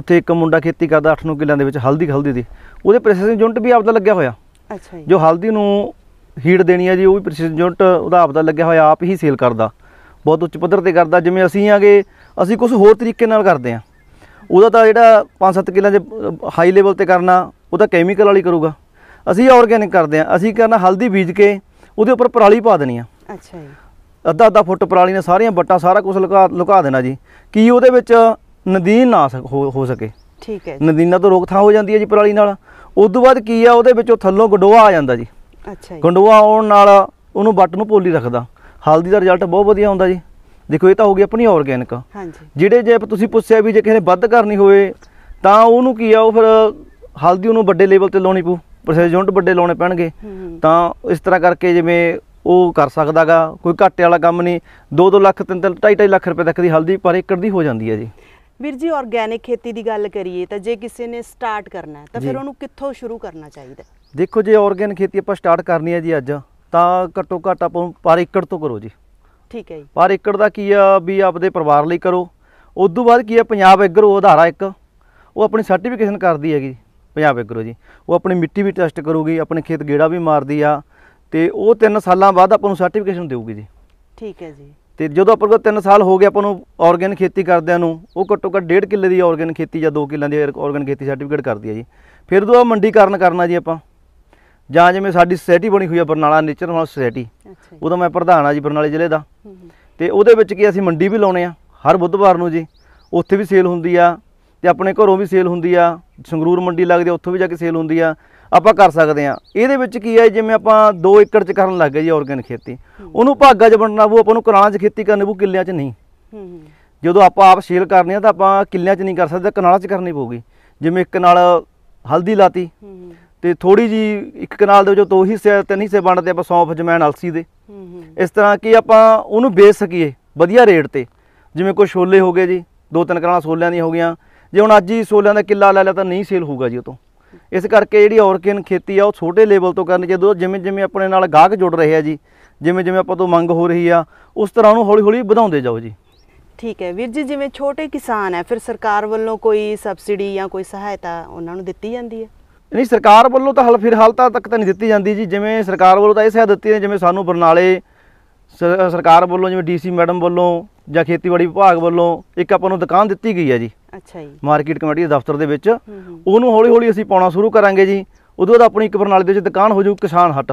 Speaker 2: ਉੱਥੇ ਇੱਕ ਮੁੰਡਾ ਖੇਤੀ ਕਰਦਾ 8-9 ਕਿੱਲਿਆਂ ਦੇ ਵਿੱਚ ਹਲਦੀ ਹਲਦੀ ਦੀ ਉਹਦੇ ਪ੍ਰੋਸੈਸਿੰਗ ਯੂਨਿਟ ਵੀ ਆਪਦਾ ਲੱਗਿਆ ਹੋਇਆ ਅੱਛਾ ਜੀ ਜੋ ਹਲਦੀ ਨੂੰ ਹੀਟ ਦੇਣੀ ਹੈ ਜੀ ਉਹ ਵੀ ਪ੍ਰੀਸੀਜਨ ਯੂਨਿਟ ਉਹਦਾ ਆਪ ਦਾ ਲੱਗਿਆ ਹੋਇਆ ਆਪ ਹੀ ਸੇਲ ਕਰਦਾ ਬਹੁਤ ਉੱਚ ਪੱਧਰ ਤੇ ਕਰਦਾ ਜਿਵੇਂ ਅਸੀਂ ਆਗੇ ਅਸੀਂ ਕੁਝ ਹੋਰ ਤਰੀਕੇ ਨਾਲ ਕਰਦੇ ਆ ਉਹਦਾ ਤਾਂ ਜਿਹੜਾ 5-7 ਕਿਲਾ ਦੇ ਹਾਈ ਲੈਵਲ ਤੇ ਕਰਨਾ ਉਹ ਤਾਂ ਕੈਮੀਕਲ ਵਾਲੀ ਕਰੂਗਾ ਅਸੀਂ ਆਰਗੈਨਿਕ ਕਰਦੇ ਆ ਅਸੀਂ ਕਰਨਾ ਹਲਦੀ ਬੀਜ ਕੇ ਉਹਦੇ ਉੱਪਰ ਪਰਾਲੀ ਪਾ ਦੇਣੀ ਆ ਅੱਛਾ ਜੀ ਅੱਧਾ ਅੱਧਾ ਫੁੱਟ ਪਰਾਲੀ ਨੇ ਸਾਰੀਆਂ ਬੱਟਾਂ ਸਾਰਾ ਕੁਝ ਲੁਕਾ ਲੁਕਾ ਦੇਣਾ ਜੀ ਕੀ ਉਹਦੇ ਵਿੱਚ ਨਦੀਨ ਨਾ ਹੋ ਸਕੇ ਠੀਕ ਹੈ ਨਦੀਨਾਂ ਤੋਂ ਰੋਕਥਾਂ ਹੋ ਜਾਂਦੀ ਹੈ ਜੀ ਪਰਾਲੀ ਨਾਲ ਉਦੋਂ ਬਾਅਦ ਕੀ ਆ ਉਹਦੇ ਵਿੱਚੋਂ ਥੱਲੋਂ ਗੰਡੋਆ ਆ ਜਾਂਦਾ ਜੀ ਅੱਛਾ ਜੀ ਗੰਡੋਆ ਆਉਣ ਨਾਲ ਉਹਨੂੰ ਬੱਟ ਨੂੰ ਪੋਲੀ ਰੱਖਦਾ ਹਲਦੀ ਦਾ ਰਿਜ਼ਲਟ ਬਹੁਤ ਵਧੀਆ ਹੁੰਦਾ ਜੀ ਦੇਖੋ ਇਹ ਤਾਂ ਹੋ ਗਈ ਆਪਣੀ ਆਰਗੈਨਿਕ ਹਾਂਜੀ ਜਿਹੜੇ ਜੇ ਤੁਸੀਂ ਪੁੱਛਿਆ ਵੀ ਜੇ ਕਿਸੇ ਨੇ ਵੱਧ ਕਰਨੀ ਹੋਵੇ ਤਾਂ ਉਹਨੂੰ ਕੀ ਆ ਉਹ ਫਿਰ ਹਲਦੀ ਉਹਨੂੰ ਵੱਡੇ ਲੈਵਲ ਤੇ ਲਾਉਣੀ ਪਊ ਪ੍ਰੋਸੈਸ ਯੂਨਿਟ ਵੱਡੇ ਲਾਉਣੇ ਪੈਣਗੇ ਤਾਂ ਇਸ ਤਰ੍ਹਾਂ ਕਰਕੇ ਜਿਵੇਂ ਉਹ ਕਰ ਸਕਦਾਗਾ ਕੋਈ ਘਾਟੇ ਵਾਲਾ ਕੰਮ ਨਹੀਂ 2-2 ਲੱਖ 3-3 2.5 ਲੱਖ ਰੁਪਏ ਤੱਕ ਦੀ ਹਲਦੀ ਪਰ ਏਕੜ ਦੀ ਹੋ ਜਾਂਦੀ ਹੈ ਜੀ
Speaker 1: ਵੀਰ ਜੀ ਆਰਗੇਨਿਕ ਖੇਤੀ ਦੀ ਗੱਲ ਕਰੀਏ ਤਾਂ ਜੇ ਕਿਸੇ ਨੇ ਸਟਾਰਟ ਕਰਨਾ ਤਾਂ ਫਿਰ ਉਹਨੂੰ ਕਿੱਥੋਂ ਸ਼ੁਰੂ ਕਰਨਾ ਚਾਹੀਦਾ
Speaker 2: ਦੇਖੋ ਜੇ ਆਰਗੇਨਿਕ ਖੇਤੀ ਆਪਾਂ ਸਟਾਰਟ ਕਰਨੀ ਹੈ ਜੀ ਅੱਜ ਤਾਂ ਘੱਟੋ ਘੱਟ ਆਪਾਂ ਪਰ ਏਕੜ ਤੋਂ ਕਰੋ ਜੀ ਠੀਕ ਹੈ ਜੀ ਪਰ ਏਕੜ ਦਾ ਕੀ ਆ ਵੀ ਆਪਦੇ ਪਰਿਵਾਰ ਲਈ ਕਰੋ ਉਸ ਤੋਂ ਬਾਅਦ ਕੀ ਆ ਪੰਜਾਬ ਐਗਰੋ ਆਧਾਰਾ ਇੱਕ ਉਹ ਆਪਣੀ ਸਰਟੀਫਿਕੇਸ਼ਨ ਕਰਦੀ ਹੈਗੀ ਪੰਜਾਬ ਐਗਰੋ ਜੀ ਉਹ ਆਪਣੀ ਮਿੱਟੀ ਵੀ ਟੈਸਟ ਕਰੂਗੀ ਆਪਣੇ ਖੇਤ ਗੇੜਾ ਵੀ ਮਾਰਦੀ ਆ ਤੇ ਉਹ 3 ਸਾਲਾਂ ਬਾਅਦ ਆਪਾਂ ਨੂੰ ਸਰਟੀਫਿਕੇਸ਼ਨ ਦੇਊਗੀ ਜੀ ਠੀਕ ਹੈ ਜੀ ਤੇ ਜਦੋਂ ਆਪਾਂ ਕੋਲ 3 ਸਾਲ ਹੋ ਗਏ ਆਪਾਂ ਨੂੰ ਆਰਗੈਨ ਖੇਤੀ ਕਰਦਿਆਂ ਨੂੰ ਉਹ ਘੱਟੋ ਘੱਟ 1.5 ਕਿੱਲੇ ਦੀ ਆਰਗੈਨ ਖੇਤੀ ਜਾਂ 2 ਕਿੱਲਿਆਂ ਦੀ ਆਰਗੈਨ ਖੇਤੀ ਸਰਟੀਫਿਕੇਟ ਕਰਦੀ ਆ ਜੀ ਫਿਰ ਦੋ ਮੰਡੀਕਰਨ ਕਰਨਾ ਜੀ ਆਪਾਂ ਜਾਂ ਜਿਵੇਂ ਸਾਡੀ ਸੋਸਾਇਟੀ ਬਣੀ ਹੋਈ ਆ ਬਰਨਾਲਾ ਨੇਚਰ ਨਾਲ ਸੋਸਾਇਟੀ ਉਹਦਾ ਮੈਂ ਪ੍ਰਧਾਨ ਆ ਜੀ ਬਰਨਾਲੇ ਜ਼ਿਲ੍ਹੇ ਦਾ ਤੇ ਉਹਦੇ ਵਿੱਚ ਕੀ ਅਸੀਂ ਮੰਡੀ ਵੀ ਲਾਉਨੇ ਆ ਹਰ ਬੁੱਧਵਾਰ ਨੂੰ ਜੀ ਉੱਥੇ ਵੀ ਸੇਲ ਹੁੰਦੀ ਆ ਤੇ ਆਪਣੇ ਘਰੋਂ ਵੀ ਸੇਲ ਹੁੰਦੀ ਆ ਸੰਗਰੂਰ ਮੰਡੀ ਲੱਗਦੀ ਆ ਉੱਥੋਂ ਵੀ ਜਾ ਕੇ ਸੇਲ ਹੁੰਦੀ ਆ ਆਪਾਂ ਕਰ ਸਕਦੇ ਆ ਇਹਦੇ ਵਿੱਚ ਕੀ ਹੈ ਜਿਵੇਂ ਆਪਾਂ 2 ਏਕੜ ਚ ਕਰਨ ਲੱਗ ਗਏ ਜੀ ਆਰਗੈਨਿਕ ਖੇਤੀ ਉਹਨੂੰ ਭਾਗਾ ਚ ਵੰਡਣਾ ਉਹ ਆਪਾਂ ਨੂੰ ਕਨਾਲਾਂ ਚ ਖੇਤੀ ਕਰਨੀ ਉਹ ਕਿੱਲਿਆਂ ਚ ਨਹੀਂ ਜਦੋਂ ਆਪਾਂ ਆਪ ਸੇਲ ਕਰਨੀ ਆ ਤਾਂ ਆਪਾਂ ਕਿੱਲਿਆਂ ਚ ਨਹੀਂ ਕਰ ਸਕਦੇ ਕਨਾਲਾਂ ਚ ਕਰਨੀ ਪਊਗੀ ਜਿਵੇਂ ਇੱਕ ਨਾਲ ਹਲਦੀ ਲਾਤੀ ਤੇ ਥੋੜੀ ਜੀ ਇੱਕ ਕਨਾਲ ਦੇ ਵਿੱਚੋਂ ਦੋ ਹਿੱਸੇ ਤਿੰਨ ਹਿੱਸੇ ਵੰਡਦੇ ਆਪਾਂ ਸੌਂਫ ਜਮੈਨ ਅਲਸੀ ਦੇ ਇਸ ਤਰ੍ਹਾਂ ਕਿ ਆਪਾਂ ਉਹਨੂੰ ਵੇਚ ਸਕੀਏ ਵਧੀਆ ਰੇਟ ਤੇ ਜਿਵੇਂ ਕੋਈ ਛੋਲੇ ਹੋ ਗਏ ਜੀ ਦੋ ਤਿੰਨ ਕਨਾਲਾਂ ਛੋਲਿਆਂ ਦੀਆਂ ਹੋ ਗਈਆਂ ਜੇ ਹੁਣ ਅੱਜ ਹੀ ਛੋਲਿਆਂ ਦਾ ਕਿੱਲਾ ਲੈ ਲਿਆ ਤਾਂ ਨਹੀਂ ਸੇਲ ਹੋਊਗਾ ਜੀ ਉਹ ਤੋਂ ਇਸ ਕਰਕੇ ਜਿਹੜੀ ਔਰਕਿਨ ਖੇਤੀ ਆ ਉਹ ਛੋਟੇ ਲੈਵਲ ਤੋਂ ਕਰਨੀ ਚਾਹੀਦੀ ਜਿਵੇਂ ਜਿਵੇਂ ਆਪਣੇ ਨਾਲ ਗਾਹਕ ਜੁੜ ਰਹੇ ਆ ਜੀ ਜਿਵੇਂ ਜਿਵੇਂ ਆਪਾਂ ਤੋਂ ਮੰਗ ਹੋ ਰਹੀ ਆ ਉਸ ਤਰ੍ਹਾਂ ਉਹਨੂੰ ਹੌਲੀ ਹੌਲੀ ਵਧਾਉਂਦੇ ਜਾਓ ਜੀ
Speaker 1: ਠੀਕ ਹੈ ਵੀਰ ਜੀ ਜਿਵੇਂ ਛੋਟੇ ਕਿਸਾਨ ਹੈ ਫਿਰ ਸਰਕਾਰ ਵੱਲੋਂ ਕੋਈ ਸਬਸਿਡੀ ਜਾਂ ਕੋਈ ਸਹਾਇਤਾ ਉਹਨਾਂ ਨੂੰ ਦਿੱਤੀ ਜਾਂਦੀ ਹੈ
Speaker 2: ਨਹੀਂ ਸਰਕਾਰ ਵੱਲੋਂ ਤਾਂ ਹਾਲ ਫਿਲਹਾਲ ਤੱਕ ਤਾਂ ਨਹੀਂ ਦਿੱਤੀ ਜਾਂਦੀ ਜੀ ਜਿਵੇਂ ਸਰਕਾਰ ਵੱਲੋਂ ਤਾਂ ਇਹ ਸਹਾਇਤਾ ਦਿੱਤੀ ਨੇ ਜਿਵੇਂ ਸਾਨੂੰ ਬਰਨਾਲੇ ਸਰਕਾਰ ਵੱਲੋਂ ਜਿਵੇਂ ਡੀਸੀ ਮੈਡਮ ਵੱਲੋਂ ਜਾਂ ਖੇਤੀਬਾੜੀ ਵਿਭਾਗ ਵੱਲੋਂ ਇੱਕ ਆਪਾਂ ਨੂੰ ਦੁਕਾਨ ਦਿੱਤੀ ਗਈ ਹੈ ਜੀ ਅੱਛਾ ਜੀ ਮਾਰਕੀਟ ਕਮੇਟੀ ਦੇ ਦਫ਼ਤਰ ਦੇ ਵਿੱਚ ਉਹਨੂੰ ਹੌਲੀ ਹੌਲੀ ਅਸੀਂ ਪਾਉਣਾ ਸ਼ੁਰੂ ਕਰਾਂਗੇ ਜੀ ਉਦੋਂ ਬਾਅਦ ਆਪਣੀ ਇੱਕ ਪ੍ਰਣਾਲੀ ਦੇ ਵਿੱਚ ਦੁਕਾਨ ਹੋ ਜੂ ਕਿਸਾਨ ਹਟ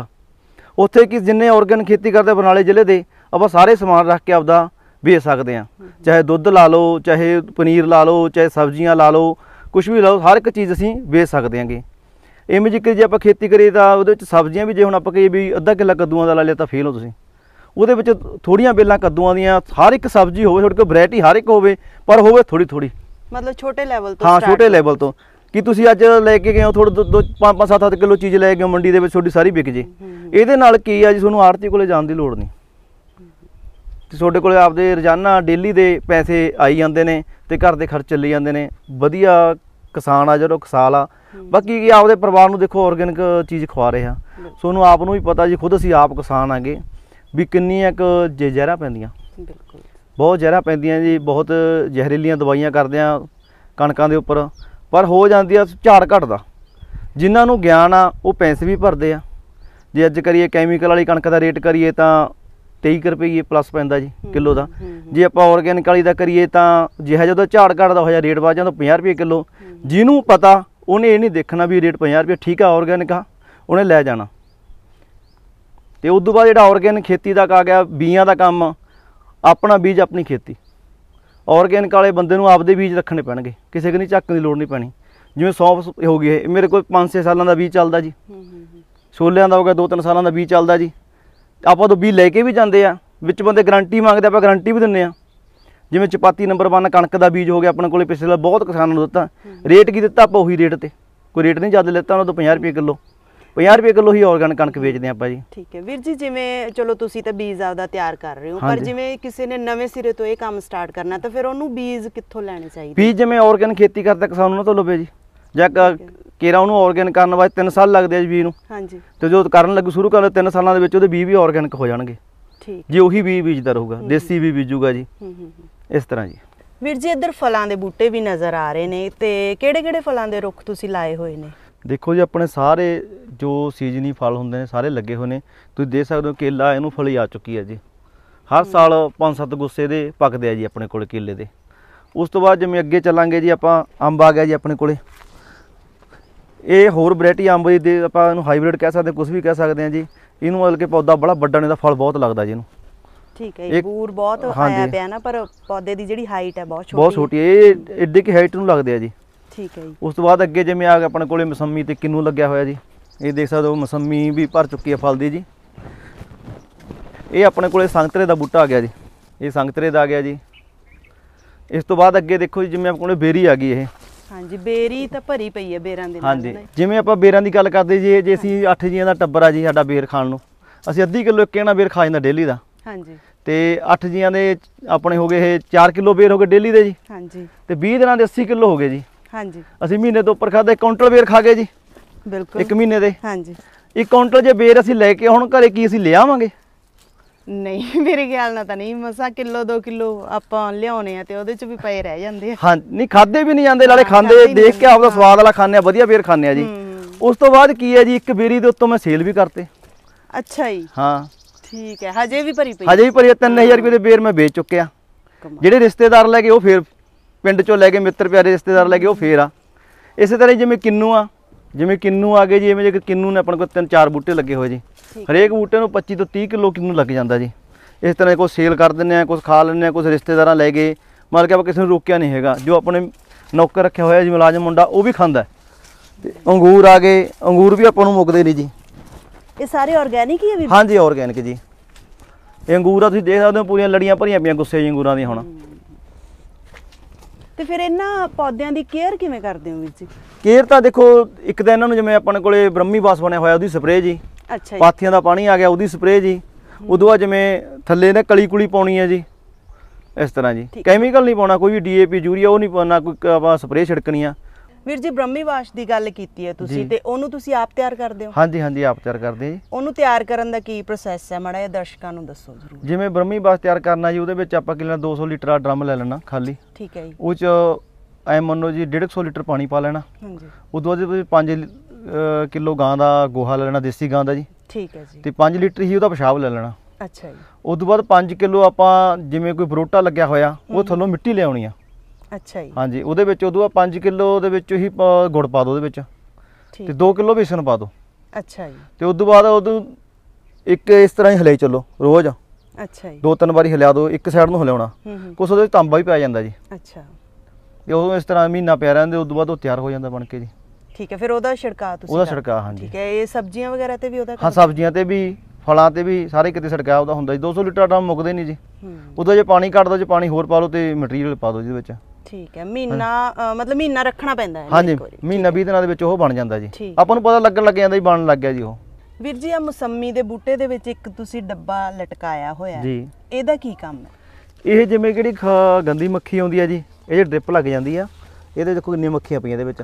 Speaker 2: ਉੱਥੇ ਕਿ ਜਿੰਨੇ ਆਰਗਨ ਖੇਤੀ ਕਰਦੇ ਬਰਨਾਲੇ ਜ਼ਿਲ੍ਹੇ ਦੇ ਆਪਾਂ ਸਾਰੇ ਸਮਾਨ ਰੱਖ ਕੇ ਆਪਦਾ ਵੇਚ ਸਕਦੇ ਆ ਚਾਹੇ ਦੁੱਧ ਲਾ ਲਓ ਚਾਹੇ ਪਨੀਰ ਲਾ ਲਓ ਚਾਹੇ ਸਬਜ਼ੀਆਂ ਲਾ ਲਓ ਕੁਝ ਵੀ ਲਾ ਲਓ ਹਰ ਇੱਕ ਚੀਜ਼ ਅਸੀਂ ਵੇਚ ਸਕਦੇ ਆਂਗੇ ਇਵੇਂ ਜਿੱਕੇ ਜੇ ਆਪਾਂ ਖੇਤੀ ਕਰੀਏ ਤਾਂ ਉਹਦੇ ਵਿੱਚ ਸਬਜ਼ੀਆਂ ਵੀ ਜੇ ਹੁਣ ਆਪਾਂ ਕਹੀਏ ਵੀ ਅੱਧਾ ਕਿੱਲਾ ਕੱਦੂਆਂ ਦਾ ਲਾ ਲਿਆ ਤਾਂ ਫੇਲ ਹੋ ਤੁਸੀਂ ਉਹਦੇ ਵਿੱਚ ਥੋੜੀਆਂ ਬੇਲਾਂ ਕੱਦੂਆਂ ਦੀਆਂ ਹਰ ਇੱਕ ਸਬਜ਼ੀ ਹੋਵੇ ਥੋੜੀ ਕੋ ਵੈਰਾਈਟੀ ਹਰ ਇੱਕ ਹੋਵੇ ਪਰ ਹੋਵੇ ਥੋੜੀ ਥੋੜੀ
Speaker 1: ਮਤਲਬ ਛੋਟੇ ਲੈਵਲ ਤੋਂ ਹਾਂ ਛੋਟੇ ਲੈਵਲ
Speaker 2: ਤੋਂ ਕਿ ਤੁਸੀਂ ਅੱਜ ਲੈ ਕੇ ਗਏ ਹੋ ਥੋੜਾ 5 5 7 7 ਕਿਲੋ ਚੀਜ਼ ਲੈ ਕੇ ਗਏ ਮੰਡੀ ਦੇ ਵਿੱਚ ਤੁਹਾਡੀ ਸਾਰੀ ਵਿਕ ਜੇ ਇਹਦੇ ਨਾਲ ਕੀ ਆ ਜੀ ਤੁਹਾਨੂੰ ਆਰਤੀ ਕੋਲੇ ਜਾਣ ਦੀ ਲੋੜ ਨਹੀਂ ਤੇ ਤੁਹਾਡੇ ਕੋਲੇ ਆਪਦੇ ਰੋਜ਼ਾਨਾ ਡੇਲੀ ਦੇ ਪੈਸੇ ਆਈ ਜਾਂਦੇ ਨੇ ਤੇ ਘਰ ਦੇ ਖਰਚ ਚੱਲੇ ਜਾਂਦੇ ਨੇ ਵਧੀਆ ਕਿਸਾਨ ਆ ਜਿਹੜਾ ਕਿਸਾਲ ਆ ਬਾਕੀ ਕੀ ਆਪਦੇ ਪਰਿਵਾਰ ਨੂੰ ਦੇਖੋ ਆਰਗੈਨਿਕ ਚੀਜ਼ ਖਵਾ ਰਹੇ ਆ ਤੁਹਾਨੂੰ ਆਪ ਨੂੰ ਵੀ ਪਤਾ ਜੀ ਖੁਦ ਅਸੀਂ ਆਪ ਕਿਸਾਨ ਆਗੇ ਵੀ ਕਿੰਨੀ ਇੱਕ ਜੇਜਹਿਰਾ ਪੈਂਦੀਆਂ ਬਿਲਕੁਲ ਬਹੁਤ ਜ਼ਹਿਰਾਂ ਪੈਂਦੀਆਂ ਜੀ ਬਹੁਤ ਜ਼ਹਿਰੀਲੀਆਂ ਦਵਾਈਆਂ ਕਰਦੇ ਆ ਕਣਕਾਂ ਦੇ ਉੱਪਰ ਪਰ ਹੋ ਜਾਂਦੀ ਆ ਝਾੜ ਘਟਦਾ ਜਿਨ੍ਹਾਂ ਨੂੰ ਗਿਆਨ ਆ ਉਹ ਪੈਸੇ ਵੀ ਭਰਦੇ ਆ ਜੇ ਅੱਜ ਕਰੀਏ ਕੈਮੀਕਲ ਵਾਲੀ ਕਣਕ ਦਾ ਰੇਟ ਕਰੀਏ ਤਾਂ 23 ਰੁਪਏ ਪਲੱਸ ਪੈਂਦਾ ਜੀ ਕਿਲੋ ਦਾ ਜੇ ਆਪਾਂ ਆਰਗੈਨਿਕ ਵਾਲੀ ਦਾ ਕਰੀਏ ਤਾਂ ਜਿਹੜਾ ਜਦੋਂ ਝਾੜ ਘਟਦਾ ਹੋਇਆ ਰੇਟ ਵੱਧ ਤਾਂ 50 ਰੁਪਏ ਕਿਲੋ ਜਿਹਨੂੰ ਪਤਾ ਉਹਨੇ ਇਹ ਨਹੀਂ ਦੇਖਣਾ ਵੀ ਰੇਟ 50 ਰੁਪਏ ਠੀਕ ਆ ਆਰਗੈਨਿਕ ਆ ਉਹਨੇ ਲੈ ਜਾਣਾ ਤੇ ਉਸ ਤੋਂ ਬਾਅਦ ਜਿਹੜਾ ਆਰਗੈਨਿਕ ਖੇਤੀ ਦਾ ਕਾ ਗਿਆ ਬੀਆਂ ਦਾ ਕੰਮ ਆਪਣਾ ਬੀਜ ਆਪਣੀ ਖੇਤੀ ਆਰਗੈਨਿਕ ਵਾਲੇ ਬੰਦੇ ਨੂੰ ਆਪਦੇ ਬੀਜ ਰੱਖਣੇ ਪੈਣਗੇ ਕਿਸੇ ਕਨੀ ਚੱਕਣ ਦੀ ਲੋੜ ਨਹੀਂ ਪੈਣੀ ਜਿਵੇਂ ਸੌਂਫ ਹੋ ਗਈ ਇਹ ਮੇਰੇ ਕੋਲ 5-6 ਸਾਲਾਂ ਦਾ ਬੀਜ ਚੱਲਦਾ ਜੀ ਛੋਲਿਆਂ ਦਾ ਹੋ ਗਿਆ 2-3 ਸਾਲਾਂ ਦਾ ਬੀਜ ਚੱਲਦਾ ਜੀ ਆਪਾਂ ਤੋਂ ਬੀਜ ਲੈ ਕੇ ਵੀ ਜਾਂਦੇ ਆ ਵਿੱਚ ਬੰਦੇ ਗਾਰੰਟੀ ਮੰਗਦੇ ਆਪਾਂ ਗਾਰੰਟੀ ਵੀ ਦਿੰਨੇ ਆ ਜਿਵੇਂ ਚਪਾਤੀ ਨੰਬਰ 1 ਕਣਕ ਦਾ ਬੀਜ ਹੋ ਗਿਆ ਆਪਣੇ ਕੋਲੇ ਪਿਛਲੇ ਬਹੁਤ ਕਿਸਾਨਾਂ ਨੂੰ ਦਿੱਤਾ ਰੇਟ ਕੀ ਦਿੱਤਾ ਆਪਾਂ ਉਹੀ ਰੇਟ ਤੇ ਕੋਈ ਰੇਟ ਨਹੀਂ ਜ਼ਿਆਦਾ ਲੈਤਾ ਉਹਨਾਂ ਤੋਂ 50 ਰੁਪਏ ਕਿਲੋ 50 ਰੁਪਏ ਕਿਲੋ ਹੀ ਆਰਗਨ ਕਣਕ ਵੇਚਦੇ ਆਪਾਂ ਜੀ ਠੀਕ
Speaker 1: ਹੈ ਵੀਰ ਜੀ ਜਿਵੇਂ ਚਲੋ ਤੁਸੀਂ ਤਾਂ ਬੀਜ ਆਪਦਾ ਤਿਆਰ ਕਰ ਰਹੇ ਹੋ ਪਰ ਜਿਵੇਂ ਕਿਸੇ ਨੇ ਨਵੇਂ ਸਿਰੇ ਤੋਂ ਇਹ ਕੰਮ ਸਟਾਰਟ ਕਰਨਾ ਤਾਂ ਫਿਰ ਉਹਨੂੰ ਬੀਜ ਕਿੱਥੋਂ ਲੈਣੇ ਚਾਹੀਦੇ
Speaker 2: ਬੀਜ ਜਿਵੇਂ ਆਰਗਨ ਖੇਤੀ ਕਰਦਾ ਕਿਸਾਨ ਉਹਨਾਂ ਤੋਂ ਲਵੇ ਜੀ ਜਾਂ ਕੇਰਾ ਉਹਨੂੰ ਆਰਗਨ ਕਰਨ ਵਾਸਤੇ 3 ਸਾਲ ਲੱਗਦੇ ਆ ਜੀ ਬੀਜ ਨੂੰ ਹਾਂਜੀ ਤੇ ਜੋ ਕਰਨ ਲੱਗੂ ਸ਼ੁਰੂ ਕਰ ਲੈ 3 ਸਾਲਾਂ ਦੇ ਵਿੱਚ ਉਹਦੇ ਬੀਜ ਵੀ ਆਰਗੈਨਿਕ ਹੋ ਜਾਣਗੇ ਠੀਕ ਜੇ ਉਹੀ ਬੀਜ ਬੀਜਦਾ ਰਹੂਗਾ ਦੇਸੀ ਵੀ ਬੀਜੂਗਾ ਜੀ ਇਸ ਤਰ੍ਹਾਂ ਜੀ
Speaker 1: ਵੀਰ ਜੀ ਇੱਧਰ ਫਲਾਂ ਦੇ ਬੂਟੇ ਵੀ ਨਜ਼ਰ ਆ ਰਹੇ ਨੇ ਤੇ ਕਿਹੜੇ-ਕਿਹੜੇ ਫਲਾਂ ਦੇ ਰੁੱਖ ਤੁਸੀਂ ਲਾਏ ਹੋਏ ਨੇ
Speaker 2: ਦੇਖੋ ਜੀ ਆਪਣੇ ਸਾਰੇ ਜੋ ਸੀਜ਼ਨੀ ਫਲ ਹੁੰਦੇ ਨੇ ਸਾਰੇ ਲੱਗੇ ਹੋਏ ਨੇ ਤੁਸੀਂ ਦੇਖ ਸਕਦੇ ਹੋ ਕੇਲਾ ਇਹਨੂੰ ਫਲੀ ਆ ਚੁੱਕੀ ਹੈ ਜੀ ਹਰ ਸਾਲ 5-7 ਗੁੱਸੇ ਦੇ ਪੱਕਦੇ ਆ ਜੀ ਆਪਣੇ ਕੋਲ ਕੇਲੇ ਦੇ ਉਸ ਤੋਂ ਬਾਅਦ ਜਿਵੇਂ ਅੱਗੇ ਚੱਲਾਂਗੇ ਜੀ ਆਪਾਂ ਅੰਬ ਆ ਗਿਆ ਜੀ ਆਪਣੇ ਕੋਲੇ ਇਹ ਹੋਰ ਵੈਰਾਈਟੀ ਅੰਬ ਦੇ ਆਪਾਂ ਇਹਨੂੰ ਹਾਈਬ੍ਰਿਡ ਕਹਿ ਸਕਦੇ ਕੁਝ ਵੀ ਕਹਿ ਸਕਦੇ ਆ ਜੀ ਇਹਨੂੰ ਮਤਲਬ ਕਿ ਪੌਦਾ ਬੜਾ ਵੱਡਾ ਨੇ ਦਾ ਫਲ ਬਹੁਤ ਲੱਗਦਾ ਜੀ ਇਹਨੂੰ
Speaker 1: ਠੀਕ ਹੈ ਇਹ ਬੂਰ ਬਹੁਤ ਆਇਆ ਪਿਆ ਨਾ ਪਰ ਪੌਦੇ ਦੀ ਜਿਹੜੀ ਹਾਈਟ ਹੈ ਬਹੁਤ ਛੋਟੀ ਬਹੁਤ ਛੋਟੀ
Speaker 2: ਇਹ ਇੱਡੇ ਕੀ ਹਾਈਟ ਨੂੰ ਲੱਗਦੇ ਆ ਜੀ ਠੀਕ ਹੈ ਜੀ ਉਸ ਤੋਂ ਬਾਅਦ ਅੱਗੇ ਜਿਵੇਂ ਆ ਗਿਆ ਆਪਣੇ ਕੋਲੇ ਮਸੰਮੀ ਤੇ ਕਿੰਨੂ ਲੱਗਿਆ ਹੋਇਆ ਜੀ ਇਹ ਦੇਖ ਸਕਦੇ ਹੋ ਮਸੰਮੀ ਵੀ ਭਰ ਚੁੱਕੀ ਹੈ ਫਲ ਦੀ ਜੀ ਇਹ ਆਪਣੇ ਕੋਲੇ ਸੰਗਤਰੇ ਦਾ ਬੂਟਾ ਆ ਗਿਆ ਜੀ ਇਹ ਸੰਗਤਰੇ ਦਾ ਆ ਗਿਆ ਜੀ ਇਸ ਤੋਂ ਬਾਅਦ ਅੱਗੇ ਦੇਖੋ ਜੀ ਜਿਵੇਂ ਆਪਣੇ ਕੋਲੇ ਬੇਰੀ ਆ ਗਈ ਇਹ
Speaker 1: ਹਾਂਜੀ ਬੇਰੀ ਤਾਂ ਭਰੀ ਪਈ ਹੈ ਬੇਰਾਂ ਦੇ ਨਾਲ
Speaker 2: ਹਾਂਜੀ ਜਿਵੇਂ ਆਪਾਂ ਬੇਰਾਂ ਦੀ ਗੱਲ ਕਰਦੇ ਜੀ ਜੇ ਅਸੀਂ 8 ਜੀਆਂ ਦਾ ਟੱਬਰ ਆ ਜੀ ਸਾਡਾ ਬੇਰ ਖਾਣ ਨੂੰ ਅਸੀਂ ਅੱਧੀ ਕਿਲੋ ਇੱਕ ਇਹਨਾਂ ਬੇਰ ਖਾ ਜਾਂਦਾ ਡੇਲੀ ਦਾ ਹਾਂਜੀ ਤੇ 8 ਜੀਆਂ ਦੇ ਆਪਣੇ ਹੋ ਗਏ ਇਹ 4 ਕਿਲੋ ਬੇਰ ਹੋ ਗਏ ਡੇਲੀ ਦੇ ਜੀ ਹਾਂਜੀ ਤੇ 20 ਦਿਨਾਂ ਦੇ 80 ਕਿਲੋ ਹੋ ਗਏ ਜੀ ਹਾਂਜੀ ਅਸੀਂ ਮਹੀਨੇ ਤੋਂ ਉੱਪਰ ਖਾਦੇ ਕਾਉਂਟਰ ਬੇਰ ਖਾ ਗਏ ਜੀ
Speaker 1: ਬਿਲਕੁਲ ਇੱਕ ਮਹੀਨੇ
Speaker 2: ਦੇ ਹਾਂਜੀ ਇੱਕ ਕਾਉਂਟਰ ਜੇ ਬੇਰ ਅਸੀਂ ਲੈ ਕੇ ਹੁਣ ਘਰੇ ਕੀ ਅਸੀਂ ਲਿਆਵਾਂਗੇ
Speaker 1: ਨਹੀਂ ਮੇਰੇ ਖਿਆਲ ਨਾਲ ਤਾਂ ਨਹੀਂ ਮਸਾ ਕਿਲੋ 2 ਕਿਲੋ ਆਪਾਂ ਲਿਆਉਣੇ ਆ ਤੇ ਉਹਦੇ ਚ ਵੀ ਪਏ ਰਹਿ ਜਾਂਦੇ ਆ
Speaker 2: ਹਾਂ ਨਹੀਂ ਖਾਦੇ ਵੀ ਨਹੀਂ ਜਾਂਦੇ ਨਾਲੇ ਖਾਂਦੇ ਦੇਖ ਕੇ ਆਪਦਾ ਸਵਾਦ ਵਾਲਾ ਖਾਂਦੇ ਆ ਵਧੀਆ ਬੇਰ ਖਾਂਦੇ ਆ ਜੀ ਉਸ ਤੋਂ ਬਾਅਦ ਕੀ ਹੈ ਜੀ ਇੱਕ ਬੇਰੀ ਦੇ ਉੱਤੋਂ ਮੈਂ ਸੇਲ ਵੀ ਕਰਤੇ ਅੱਛਾ ਜੀ ਹਾਂ
Speaker 1: ਠੀਕ ਹੈ ਹਜੇ ਵੀ ਭਰੀ ਪਈ ਹਜੇ ਵੀ
Speaker 2: ਭਰੀ 3000 ਰੁਪਏ ਦੇ ਬੇਰ ਮੈਂ ਵੇਚ ਚੁੱਕਿਆ ਜਿਹੜੇ ਰਿਸ਼ਤੇਦਾਰ ਲੈ ਕੇ ਉਹ ਫੇਰ ਪਿੰਡ ਚੋਂ ਲੈ ਕੇ ਮਿੱਤਰ ਪਿਆਰੇ ਰਿਸ਼ਤੇਦਾਰ ਲੈ ਕੇ ਉਹ ਫੇਰ ਆ ਇਸੇ ਤਰ੍ਹਾਂ ਜਿਵੇਂ ਕਿੰਨੂ ਆ ਜਿਵੇਂ ਕਿੰਨੂ ਆ ਗਏ ਜੀ ਜਿਵੇਂ ਜੇ ਕਿੰਨੂ ਨੇ ਆਪਣੇ ਕੋਲ ਤਿੰਨ ਚਾਰ ਬੂਟੇ ਲੱਗੇ ਹੋਏ ਜੀ ਹਰੇਕ ਬੂਟੇ ਨੂੰ 25 ਤੋਂ 30 ਕਿਲੋ ਕਿੰਨੂ ਲੱਗ ਜਾਂਦਾ ਜੀ ਇਸ ਤਰ੍ਹਾਂ ਕੋਈ ਸੇਲ ਕਰ ਦਿੰਨੇ ਆ ਕੁਝ ਖਾ ਲੈਂਦੇ ਆ ਕੁਝ ਰਿਸ਼ਤੇਦਾਰਾਂ ਲੈ ਗਏ ਮਤਲਬ ਕਿ ਆਪਾਂ ਕਿਸੇ ਨੂੰ ਰੋਕਿਆ ਨਹੀਂ ਹੈਗਾ ਜੋ ਆਪਣੇ ਨੌਕਰ ਰੱਖਿਆ ਹੋਇਆ ਜੀ ਮੁਲਾਜ਼ਮ ਮੁੰਡਾ ਉਹ ਵੀ ਖਾਂਦਾ ਤੇ ਅੰਗੂਰ ਆ ਗਏ ਅੰਗੂਰ ਵੀ ਆਪਾਂ ਨੂੰ ਮੁੱਕਦੇ ਨਹੀਂ ਜੀ
Speaker 1: ਇਹ ਸਾਰੇ ਆਰਗੈਨਿਕ ਹੀ ਆ ਵੀ ਹਾਂਜੀ
Speaker 2: ਆਰਗੈਨਿਕ ਜੀ ਇਹ ਅੰਗੂਰ ਆ ਤੁਸੀਂ ਦੇਖ ਸਕਦੇ ਹੋ ਪੂਰੀਆਂ ਲੜੀਆਂ ਭਰੀਆਂ ਪਈਆਂ ਗੁੱਸੇ ਜੀ ਅੰਗੂਰਾਂ ਦੀਆਂ ਹੁਣ
Speaker 1: ਤੇ ਫਿਰ ਇਹਨਾਂ ਪੌਦਿਆਂ ਦੀ ਕੇਅਰ ਕਿਵੇਂ ਕਰਦੇ ਹੋ ਵੀਰ ਜੀ
Speaker 2: ਕੇਅਰ ਤਾਂ ਦੇਖੋ ਇੱਕ ਤਾਂ ਇਹਨਾਂ ਨੂੰ ਜਿਵੇਂ ਆਪਣੇ ਕੋਲੇ ਬ੍ਰਹਮੀ ਬਾਸ ਬਣਿਆ ਹੋਇਆ ਉਹਦੀ ਸਪਰੇਅ ਜੀ ਅੱਛਾ ਪਾਥੀਆਂ ਦਾ ਪਾਣੀ ਆ ਗਿਆ ਉਹਦੀ ਸਪਰੇਅ ਜੀ ਉਦੋਂ ਆ ਜਿਵੇਂ ਥੱਲੇ ਨੇ ਕਲੀ ਕੁਲੀ ਪਾਉਣੀ ਹੈ ਜੀ ਇਸ ਤਰ੍ਹਾਂ ਜੀ ਕੈਮੀਕਲ ਨਹੀਂ ਪਾਉਣਾ ਕੋਈ ਵੀ ਡੀਏਪੀ ਯੂਰੀਆ ਉਹ ਨਹੀਂ ਪਾਉਣਾ ਕੋਈ ਆਪਾਂ ਸਪਰੇਅ ਛਿੜਕਣੀ ਆ
Speaker 1: ਵੀਰ ਜੀ ਬ੍ਰਹਮੀ ਵਾਸ਼ ਦੀ ਗੱਲ ਕੀਤੀ ਹੈ ਤੁਸੀਂ ਤੇ ਉਹਨੂੰ ਤੁਸੀਂ ਆਪ ਤਿਆਰ ਕਰਦੇ ਹੋ
Speaker 2: ਹਾਂਜੀ ਹਾਂਜੀ ਆਪ ਤਿਆਰ ਕਰਦੇ ਹਾਂ ਜੀ
Speaker 1: ਉਹਨੂੰ ਤਿਆਰ ਕਰਨ ਦਾ ਕੀ ਪ੍ਰੋਸੈਸ ਹੈ ਮਾੜਾ ਇਹ ਦਰਸ਼ਕਾਂ ਨੂੰ ਦੱਸੋ ਜ਼ਰੂਰ
Speaker 2: ਜਿਵੇਂ ਬ੍ਰਹਮੀ ਵਾਸ਼ ਤਿਆਰ ਕਰਨਾ ਜੀ ਉਹਦੇ ਵਿੱਚ ਆਪਾਂ ਕਿੰਨਾ 200 ਲੀਟਰ ਦਾ ਡਰਮ ਲੈ ਲੈਣਾ ਖਾਲੀ ਠੀਕ ਹੈ ਜੀ ਉਹ ਚ ਐ ਮੰਨੋ ਜੀ 150 ਲੀਟਰ ਪਾਣੀ ਪਾ ਲੈਣਾ ਹਾਂਜੀ ਉਦੋਂ ਉਹਦੇ ਜੀ 5 ਕਿਲੋ ਗਾਂ ਦਾ ਗੋਹਾ ਲੈ ਲੈਣਾ ਦੇਸੀ ਗਾਂ ਦਾ ਜੀ ਠੀਕ ਹੈ ਜੀ ਤੇ 5 ਲੀਟਰ ਹੀ ਉਹਦਾ ਪਿਸ਼ਾਬ ਲੈ ਲੈਣਾ ਅੱਛਾ ਜੀ ਉਸ ਤੋਂ ਬਾਅਦ 5 ਕਿਲੋ ਆਪਾਂ ਜਿਵੇਂ ਕੋਈ ਬਰੋਟਾ ਲੱਗਿਆ ਹੋਇਆ ਉਹ ਥੱਲੋਂ ਮਿੱਟੀ ਆਉਣੀ ਆ ਅੱਛਾ ਜੀ ਹਾਂਜੀ ਉਹਦੇ ਵਿੱਚ ਉਦੋਂ ਆ 5 ਕਿਲੋ ਦੇ ਵਿੱਚ ਹੀ ਗੁੜ ਪਾ ਦੋ ਉਹਦੇ ਵਿੱਚ ਤੇ 2 ਕਿਲੋ ਬੇਸਨ ਪਾ ਦੋ ਅੱਛਾ ਜੀ ਤੇ ਉਸ ਤੋਂ ਬਾਅਦ ਉਦੋਂ ਇੱਕ ਇਸ ਤਰ੍ਹਾਂ ਹੀ ਹਲੇ ਚੱਲੋ ਰੋਜ਼ ਅੱਛਾ ਜੀ ਦੋ ਤਿੰਨ ਵਾਰੀ ਹਿਲਾ ਦਿਓ ਇੱਕ ਸਾਈਡ ਨੂੰ ਹਿਲਾਉਣਾ ਕੁਛ ਉਹਦੇ ਤਾਂਬਾ ਵੀ ਪੈ ਜਾਂਦਾ ਜੀ ਅੱਛਾ ਤੇ ਉਹ ਇਸ ਤਰ੍ਹਾਂ ਮਹੀਨਾ ਪਿਆ ਰਹਿੰਦੇ ਉਸ ਤੋਂ ਬਾਅਦ ਉਹ ਤਿਆਰ ਹੋ ਜਾਂਦਾ ਬਣ ਕੇ ਜੀ
Speaker 1: ਠੀਕ ਹੈ ਫਿਰ ਉਹਦਾ ਛਿੜਕਾ ਤੁਸੀਂ ਉਹਦਾ ਛਿੜਕਾ ਹਾਂਜੀ ਠੀਕ ਹੈ ਇਹ ਸਬਜ਼ੀਆਂ ਵਗੈਰਾ ਤੇ ਵੀ ਉਹਦਾ ਹਾਂ ਸਬਜ਼ੀਆਂ
Speaker 2: ਤੇ ਵੀ ਫਲਾਂ ਤੇ ਵੀ ਸਾਰੇ ਕਿਤੇ ਛਿੜਕਾ ਉਹਦਾ ਹੁੰਦਾ ਜੀ 200 ਲੀਟਰ ਡਰਮ ਮੁੱਕਦੇ ਨਹੀਂ ਜੀ ਉਹਦਾ ਜੇ ਪਾਣੀ ਦੋ ਜੇ ਪਾਣੀ ਹੋਰ ਪਾ ਲਓ ਤੇ ਮਟੀਰੀਅਲ ਪਾ ਦਿਓ ਜਿਹਦੇ ਵਿੱਚ
Speaker 1: ਠੀਕ ਹੈ ਮਹੀਨਾ ਮਤਲਬ ਮਹੀਨਾ ਰੱਖਣਾ ਪੈਂਦਾ ਹੈ ਹਾਂਜੀ
Speaker 2: ਮਹੀਨਾ 20 ਦਿਨਾਂ ਦੇ ਵਿੱਚ ਉਹ ਬਣ ਜਾਂਦਾ ਜੀ ਆਪਾਂ ਨੂੰ ਪਤਾ ਲੱਗਣ ਲੱਗ ਜਾਂਦਾ ਜੀ ਬਣਨ ਲੱਗ ਗਿਆ ਜੀ ਉਹ
Speaker 1: ਵੀਰ ਜੀ ਆ ਮਸੰਮੀ ਦੇ ਬੂਟੇ ਦੇ ਵਿੱਚ ਇੱਕ ਤੁਸੀਂ ਡੱਬਾ ਲਟਕਾਇਆ ਹੋਇਆ ਜੀ ਇਹਦਾ ਕੀ ਕੰਮ
Speaker 2: ਹੈ ਇਹ ਜਿਵੇਂ ਜਿਹੜੀ ਗੰਦੀ ਮੱਖੀ ਆਉਂਦੀ ਆ ਜੀ ਇਹ ਡ੍ਰਿਪ ਲੱਗ ਜਾਂਦੀ ਆ ਇਹਦੇ ਦੇਖੋ ਕਿੰਨੀਆਂ ਮੱਖੀਆਂ ਪਈਆਂ ਦੇ ਵਿੱਚ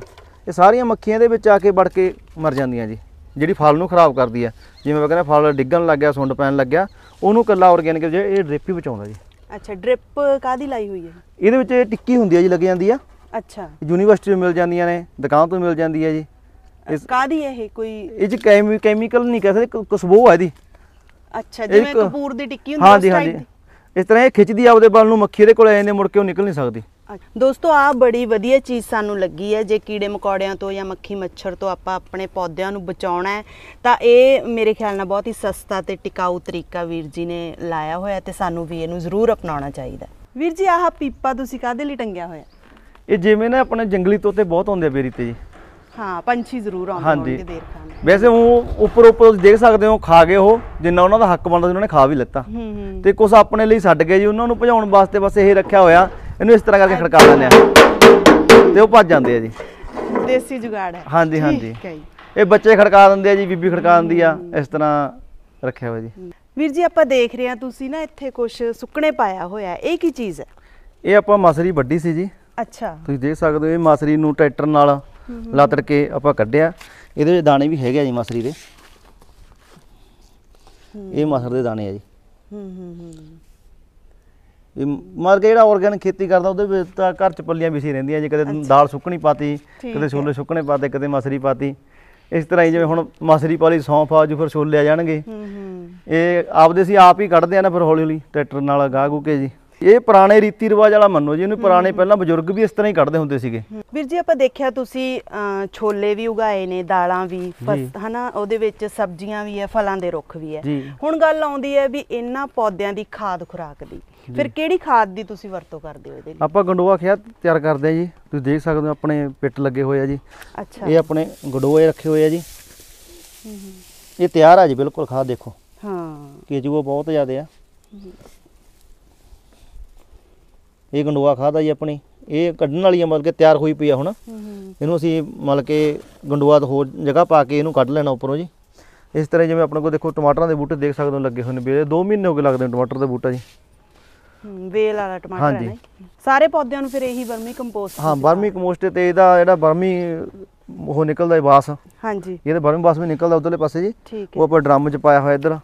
Speaker 2: ਇਹ ਸਾਰੀਆਂ ਮੱਖੀਆਂ ਦੇ ਵਿੱਚ ਆ ਕੇ ਵੜ ਕੇ ਮਰ ਜਾਂਦੀਆਂ ਜੀ ਜਿਹੜੀ ਫਲ ਨੂੰ ਖਰਾਬ ਕਰਦੀ ਆ ਜਿਵੇਂ ਮੈਂ ਕਹਿੰਦਾ ਫਲ ਡਿੱਗਣ ਲੱਗ ਗਿਆ ਸੁੰਡ ਪੈਣ ਲੱਗ ਗਿਆ ਉਹਨੂੰ ਕੱਲਾ ਆਰਗੈਨਿਕ ਜਿਹੜਾ ਇਹ ਡ੍ਰਿਪ ਹੀ ਬਚਾਉਂਦਾ ਜੀ
Speaker 1: ਅੱਛਾ ਡ੍ਰਿਪ ਕਾਦੀ ਲਾਈ ਹੋਈ ਹੈ
Speaker 2: ਇਹਦੇ ਵਿੱਚ ਟਿੱਕੀ ਹੁੰਦੀ ਹੈ ਜੀ ਲੱਗ ਜਾਂਦੀ ਆ ਅੱਛਾ ਯੂਨੀਵਰਸਿਟੀ ਤੋਂ ਮਿਲ ਜਾਂਦੀਆਂ ਨੇ ਦੁਕਾਨ ਤੋਂ ਮਿਲ ਜਾਂਦੀ ਹੈ ਜੀ ਇਸ
Speaker 1: ਕਾਦੀ ਇਹ ਕੋਈ
Speaker 2: ਇਹ ਜੀ ਕੈਮੀਕਲ ਨਹੀਂ ਕਹ ਸਕਦੇ ਕਸਬੋ ਹੈ ਇਹਦੀ
Speaker 1: ਅੱਛਾ ਜਿਵੇਂ ਕਪੂਰ ਦੀ ਟਿੱਕੀ ਹੁੰਦੀ ਹੈ ਹਾਂਜੀ ਹਾਂਜੀ
Speaker 2: ਇਸ ਤਰ੍ਹਾਂ ਇਹ ਖਿੱਚਦੀ ਆਪਦੇ ਬਲ ਨੂੰ ਮੱਖੀ ਦੇ ਕੋਲ ਆ ਜਾਂਦੇ ਮੁੜ ਕੇ ਉਹ ਨਿਕਲ ਨਹੀਂ ਸਕਦੀ
Speaker 1: ਦੋਸਤੋ ਆ ਬੜੀ ਵਧੀਆ ਚੀਜ਼ ਸਾਨੂੰ ਲੱਗੀ ਹੈ ਜੇ ਕੀੜੇ ਮਕੌੜਿਆਂ ਤੋਂ ਜਾਂ ਮੱਖੀ ਮੱਛਰ ਤੋਂ ਆਪਾਂ ਆਪਣੇ ਪੌਦਿਆਂ ਨੂੰ ਬਚਾਉਣਾ ਹੈ ਤਾਂ ਇਹ ਮੇਰੇ ਖਿਆਲ ਨਾਲ ਬਹੁਤ ਹੀ ਸਸਤਾ ਤੇ ਟਿਕਾਊ ਤਰੀਕਾ ਵੀਰ ਜੀ ਨੇ ਲਾਇਆ ਹੋਇਆ ਤੇ ਸਾਨੂੰ ਵੀ ਇਹਨੂੰ
Speaker 2: ਜ਼ਰੂਰ ਅਪਣਾਉਣਾ ਚਾਹੀਦਾ
Speaker 1: ਵੀਰ ਜੀ ਆਹ ਪੀਪਾ ਤੁਸੀਂ ਕਾਦੇ ਲਈ ਟੰਗਿਆ ਹੋਇਆ
Speaker 2: ਇਹ ਜਿਵੇਂ ਨਾ ਆਪਣੇ ਜੰਗਲੀ ਤੋਤੇ ਬਹੁਤ ਆਉਂਦੇ ਆ ਬੇਰੀ ਤੇ ਜੀ
Speaker 1: ਹਾਂ ਪੰਛੀ ਜ਼ਰੂਰ ਆਉਂਦੇ ਹੋਣਗੇ ਦੇਰ ਖਾਣ
Speaker 2: ਵੈਸੇ ਉਹ ਉੱਪਰ ਉੱਪਰ ਤੁਸੀਂ ਦੇਖ ਸਕਦੇ ਹੋ ਖਾ ਗਏ ਉਹ ਜਿੰਨਾ ਉਹਨਾਂ ਦਾ ਹੱਕ ਬਣਦਾ ਸੀ ਉਹਨਾਂ ਨੇ ਖਾ ਵੀ ਲਿੱਤਾ ਤੇ ਕੁਝ ਆਪਣੇ ਲਈ ਛੱਡ ਗਏ ਜੀ ਉਹਨਾਂ ਨੂੰ ਭਜਾਉਣ ਵਾਸਤੇ ਬਸ ਇਹ ਰੱਖਿਆ ਹੋਇਆ ਇਹਨੂੰ ਇਸ ਤਰ੍ਹਾਂ ਕਰਕੇ ਖੜਕਾ ਦਿੰਦੇ ਆ ਤੇ ਉਹ ਭੱਜ ਜਾਂਦੇ ਆ ਜੀ
Speaker 1: ਦੇਸੀ ਜੁਗਾੜ ਹੈ
Speaker 2: ਹਾਂਜੀ ਹਾਂਜੀ ਠੀਕ ਹੈ ਜੀ ਇਹ ਬੱਚੇ ਖੜਕਾ ਦਿੰਦੇ ਆ ਜੀ ਬੀਬੀ ਖੜਕਾ ਦਿੰਦੀ ਆ ਇਸ ਤਰ੍ਹਾਂ ਰੱਖਿਆ ਹੋਇਆ ਜੀ
Speaker 1: ਵੀਰ ਜੀ ਆਪਾਂ ਦੇਖ ਰਹੇ ਆ ਤੁਸੀਂ ਨਾ ਇੱਥੇ ਕੁਝ ਸੁੱਕਣੇ ਪਾਇਆ ਹੋਇਆ ਇਹ ਕੀ ਚੀਜ਼ ਹੈ
Speaker 2: ਇਹ ਆਪਾਂ ਮਸਰੀ ਵੱਡੀ ਸੀ ਜੀ ਅੱਛਾ ਤੁਸੀਂ ਦੇਖ ਸਕਦੇ ਹੋ ਇਹ ਮਸਰੀ ਨੂੰ ਟਰੈਕਟਰ ਨਾਲ ਲਾਤੜ ਕੇ ਆਪਾਂ ਕੱਢਿਆ ਇਹਦੇ ਵਿੱਚ ਦਾਣੇ ਵੀ ਹੈਗੇ ਆ ਜੀ ਮਸਰੀ ਦੇ ਇਹ ਮਸਰ ਦੇ ਦਾਣੇ ਆ ਜੀ ਹੂੰ ਹੂੰ ਹੂੰ ਵੀ ਜਿਹੜਾ ਆਰਗੈਨਿਕ ਖੇਤੀ ਕਰਦਾ ਉਹਦੇ ਵਿੱਚ ਤਾਂ ਘਰ ਚ ਪੱਲੀਆਂ ਵੀ ਸੀ ਰਹਿੰਦੀਆਂ ਜੇ ਕਦੇ ਦਾਲ ਸੁੱਕਣੀ ਪਾਤੀ ਕਦੇ ਛੋਲੇ ਸੁੱਕਣੇ ਪਾਤੇ ਕਦੇ ਮਸਰੀ ਪਾਤੀ ਇਸ ਤਰ੍ਹਾਂ ਹੀ ਜਿਵੇਂ ਹੁਣ ਮਸਰੀ ਪਾਲੀ ਸੌਂਫ ਆ ਜੂ ਫਿਰ ਛੋਲੇ ਆ ਜਾਣਗੇ ਇਹ ਆਪਦੇ ਸੀ ਆਪ ਹੀ ਕੱਢਦੇ ਆ ਨਾ ਫਿਰ ਹੌਲੀ ਹੌਲੀ ਟਰੈਕਟਰ ਨਾਲ ਗਾਹ ਗੂਕੇ ਜੀ ਇਹ ਪੁਰਾਣੇ ਰੀਤੀ ਰਿਵਾਜ ਵਾਲਾ ਮੰਨੋ ਜੀ ਇਹਨੂੰ ਪੁਰਾਣੇ ਪਹਿਲਾਂ ਬਜ਼ੁਰਗ ਵੀ ਇਸ ਤਰ੍ਹਾਂ ਹੀ ਕੱਢਦੇ ਹੁੰਦੇ ਸੀਗੇ
Speaker 1: ਵੀਰ ਜੀ ਆਪਾਂ ਦੇਖਿਆ ਤੁਸੀਂ ਛੋਲੇ ਵੀ ਉਗਾਏ ਨੇ ਦਾਲਾਂ ਵੀ ਹਨਾ ਉਹਦੇ ਵਿੱਚ ਸਬਜ਼ੀਆਂ ਵੀ ਹੈ ਫਲਾਂ ਦੇ ਰੁੱਖ ਵੀ ਹੈ ਹੁਣ ਗੱਲ ਆਉਂਦੀ ਹੈ ਵੀ ਇਹਨਾਂ ਪੌਦਿਆਂ ਦੀ ਖਾਦ ਖੁਰਾਕ ਦੀ ਫਿਰ ਕਿਹੜੀ ਖਾਦ ਦੀ ਤੁਸੀਂ ਵਰਤੋਂ ਕਰਦੇ ਹੋ ਇਹਦੇ ਲਈ
Speaker 2: ਆਪਾਂ ਗੰਡੋਆ ਖਿਆ ਤਿਆਰ ਕਰਦੇ ਆ ਜੀ ਤੁਸੀਂ ਦੇਖ ਸਕਦੇ ਹੋ ਆਪਣੇ ਪਿੱਟ ਲੱਗੇ ਹੋਏ ਆ ਜੀ ਅੱਛਾ ਇਹ ਆਪਣੇ ਗੰਡੋਏ ਰੱਖੇ ਹੋਏ ਆ ਜੀ ਇਹ ਤਿਆਰ ਆ ਜੀ ਬਿਲਕੁਲ ਖਾਦ ਦੇਖੋ ਹਾਂ ਕੇਜੂਆ ਬਹੁਤ ਜ਼ਿਆਦੇ ਆ ਇਹ ਗੰਡੋਆ ਖਾਦ ਆ ਜੀ ਆਪਣੀ ਇਹ ਕੱਢਣ ਵਾਲੀ ਆ ਮਤਲਬ ਕਿ ਤਿਆਰ ਹੋਈ ਪਈ ਆ ਹੁਣ ਇਹਨੂੰ ਅਸੀਂ ਮਤਲਬ ਕਿ ਗੰਡੋਆ ਤੋਂ ਹੋਰ ਜਗ੍ਹਾ ਪਾ ਕੇ ਇਹਨੂੰ ਕੱਢ ਲੈਣਾ ਉੱਪਰੋਂ ਜੀ ਇਸ ਤਰ੍ਹਾਂ ਜਿਵੇਂ ਆਪਣੇ ਕੋਲ ਦੇਖੋ ਟਮਾਟਰਾਂ ਦੇ ਬੂਟੇ ਦੇਖ ਸਕਦੇ ਹੋ ਲੱਗੇ ਹੋਏ ਨੇ ਵੀ 2 ਮਹੀਨੇ ਹੋ ਗਏ ਲੱਗਦੇ ਨੇ ਟਮਾਟਰ ਦਾ ਬੂਟਾ ਜੀ
Speaker 1: ਹਮ, ਵੇਲ ਵਾਲਾ ਟਮਾਟਰ ਹੈ ਸਾਰੇ ਪੌਦਿਆਂ ਨੂੰ ਫਿਰ ਇਹੀ ਵਰਮੀ ਕੰਪੋਸਟ ਹਾਂ
Speaker 2: ਬਰਮੀ ਕੰਪੋਸਟ ਤੇ ਇਹਦਾ ਜਿਹੜਾ ਬਰਮੀ ਉਹ ਨਿਕਲਦਾ ਹੈ ਬਾਸ ਹਾਂਜੀ ਇਹਦਾ ਬਰਮੀ ਬਾਸ ਵੀ ਨਿਕਲਦਾ ਉਧਰਲੇ ਪਾਸੇ ਜੀ ਉਹ ਆਪਾਂ ਡਰਮ 'ਚ ਪਾਇਆ ਹੋਇਆ ਇੱਧਰ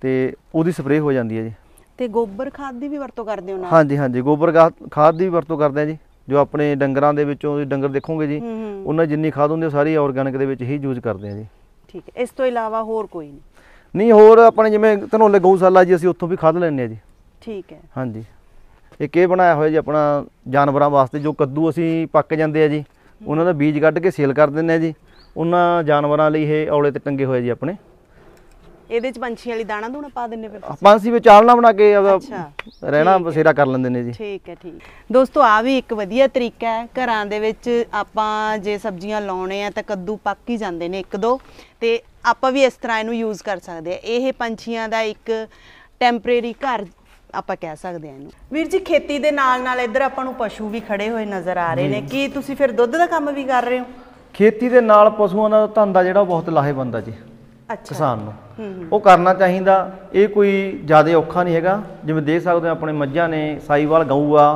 Speaker 2: ਤੇ ਉਹਦੀ ਸਪਰੇਅ ਹੋ ਜਾਂਦੀ ਹੈ ਜੀ
Speaker 1: ਤੇ ਗੋਬਰ ਖਾਦ ਦੀ ਵੀ ਵਰਤੋਂ ਕਰਦੇ ਹੋ ਨਾਲ ਹਾਂਜੀ
Speaker 2: ਹਾਂਜੀ ਗੋਬਰ ਖਾਦ ਦੀ ਵੀ ਵਰਤੋਂ ਕਰਦੇ ਆ ਜੀ ਜੋ ਆਪਣੇ ਡੰਗਰਾਂ ਦੇ ਵਿੱਚੋਂ ਤੁਸੀਂ ਡੰਗਰ ਦੇਖੋਗੇ ਜੀ ਉਹਨਾਂ ਜਿੰਨੀ ਖਾਦ ਹੁੰਦੀ ਹੈ, ਸਾਰੀ ਆਰਗੈਨਿਕ ਦੇ ਵਿੱਚ ਹੀ ਯੂਜ਼ ਕਰਦੇ ਆ ਜੀ
Speaker 1: ਠੀਕ ਇਸ ਤੋਂ ਇਲਾਵਾ ਹੋਰ ਕੋਈ ਨਹੀਂ
Speaker 2: ਨਹੀਂ ਹੋਰ ਆਪਣੇ ਜਿਵੇਂ ਧਨੋਲੇ ਗਊਸ਼ਾਲਾ ਜੀ ਅਸੀਂ ਉੱਥੋਂ ਵੀ ਖਾਦ ਲੈਣੇ ਆ ਜੀ ਠੀਕ ਹੈ ਹਾਂਜੀ ਇੱਕ ਇਹ ਬਣਾਇਆ ਹੋਇਆ ਜੀ ਆਪਣਾ ਜਾਨਵਰਾਂ ਵਾਸਤੇ ਜੋ ਕੱਦੂ ਅਸੀਂ ਪੱਕ ਜਾਂਦੇ ਆ ਜੀ ਉਹਨਾਂ ਦਾ ਬੀਜ ਕੱਢ ਕੇ ਸੇਲ ਕਰ ਦਿੰਦੇ ਆ ਜੀ ਉਹਨਾਂ ਜਾਨਵਰਾਂ ਲਈ ਇਹ ਔਲੇ ਤੇ ਟੰਗੇ ਹੋਏ ਜੀ ਆਪਣੇ
Speaker 1: ਇਹਦੇ ਚ ਪੰਛੀਆਂ ਲਈ ਦਾਣਾ ਦੂਣਾ ਪਾ ਦਿੰਨੇ ਫਿਰ
Speaker 2: ਆਪਾਂ ਸੀ ਆਲਣਾ ਬਣਾ ਕੇ ਆਪਦਾ ਰਹਿਣਾ ਬਸੇਰਾ ਕਰ ਲੈਂਦੇ ਨੇ ਜੀ
Speaker 1: ਠੀਕ ਹੈ ਠੀਕ ਦੋਸਤੋ ਆ ਵੀ ਇੱਕ ਵਧੀਆ ਤਰੀਕਾ ਹੈ ਘਰਾਂ ਦੇ ਵਿੱਚ ਆਪਾਂ ਜੇ ਸਬਜ਼ੀਆਂ ਲਾਉਣੇ ਆ ਤਾਂ ਕੱਦੂ ਪੱਕ ਹੀ ਜਾਂਦੇ ਨੇ ਇੱਕ ਦੋ ਤੇ ਆਪਾਂ ਵੀ ਇਸ ਤਰ੍ਹਾਂ ਇਹਨੂੰ ਯੂਜ਼ ਕਰ ਸਕਦੇ ਆ ਇਹ ਪੰਛੀਆਂ ਦਾ ਇੱਕ ਟੈਂਪਰੇਰੀ ਘਰ ਆਪਾਂ ਕਹਿ ਸਕਦੇ ਹਾਂ ਇਹਨੂੰ ਵੀਰ ਜੀ ਖੇਤੀ ਦੇ ਨਾਲ ਨਾਲ ਇੱਧਰ ਆਪਾਂ ਨੂੰ ਪਸ਼ੂ ਵੀ ਖੜੇ ਹੋਏ ਨਜ਼ਰ ਆ ਰਹੇ ਨੇ ਕੀ ਤੁਸੀਂ ਫਿਰ ਦੁੱਧ ਦਾ ਕੰਮ ਵੀ ਕਰ ਰਹੇ ਹੋ
Speaker 2: ਖੇਤੀ ਦੇ ਨਾਲ ਪਸ਼ੂਆਂ ਦਾ ਧੰਦਾ ਜਿਹੜਾ ਬਹੁਤ ਲਾਹੇਵੰਦ ਆ ਜੀ ਅੱਛਾ ਕਿਸਾਨ ਨੂੰ ਉਹ ਕਰਨਾ ਚਾਹੀਦਾ ਇਹ ਕੋਈ ਜ਼ਿਆਦਾ ਔਖਾ ਨਹੀਂ ਹੈਗਾ ਜਿਵੇਂ ਦੇਖ ਸਕਦੇ ਆ ਆਪਣੇ ਮੱਝਾਂ ਨੇ ਸਾਈਵਾਲ ਗਊ ਆ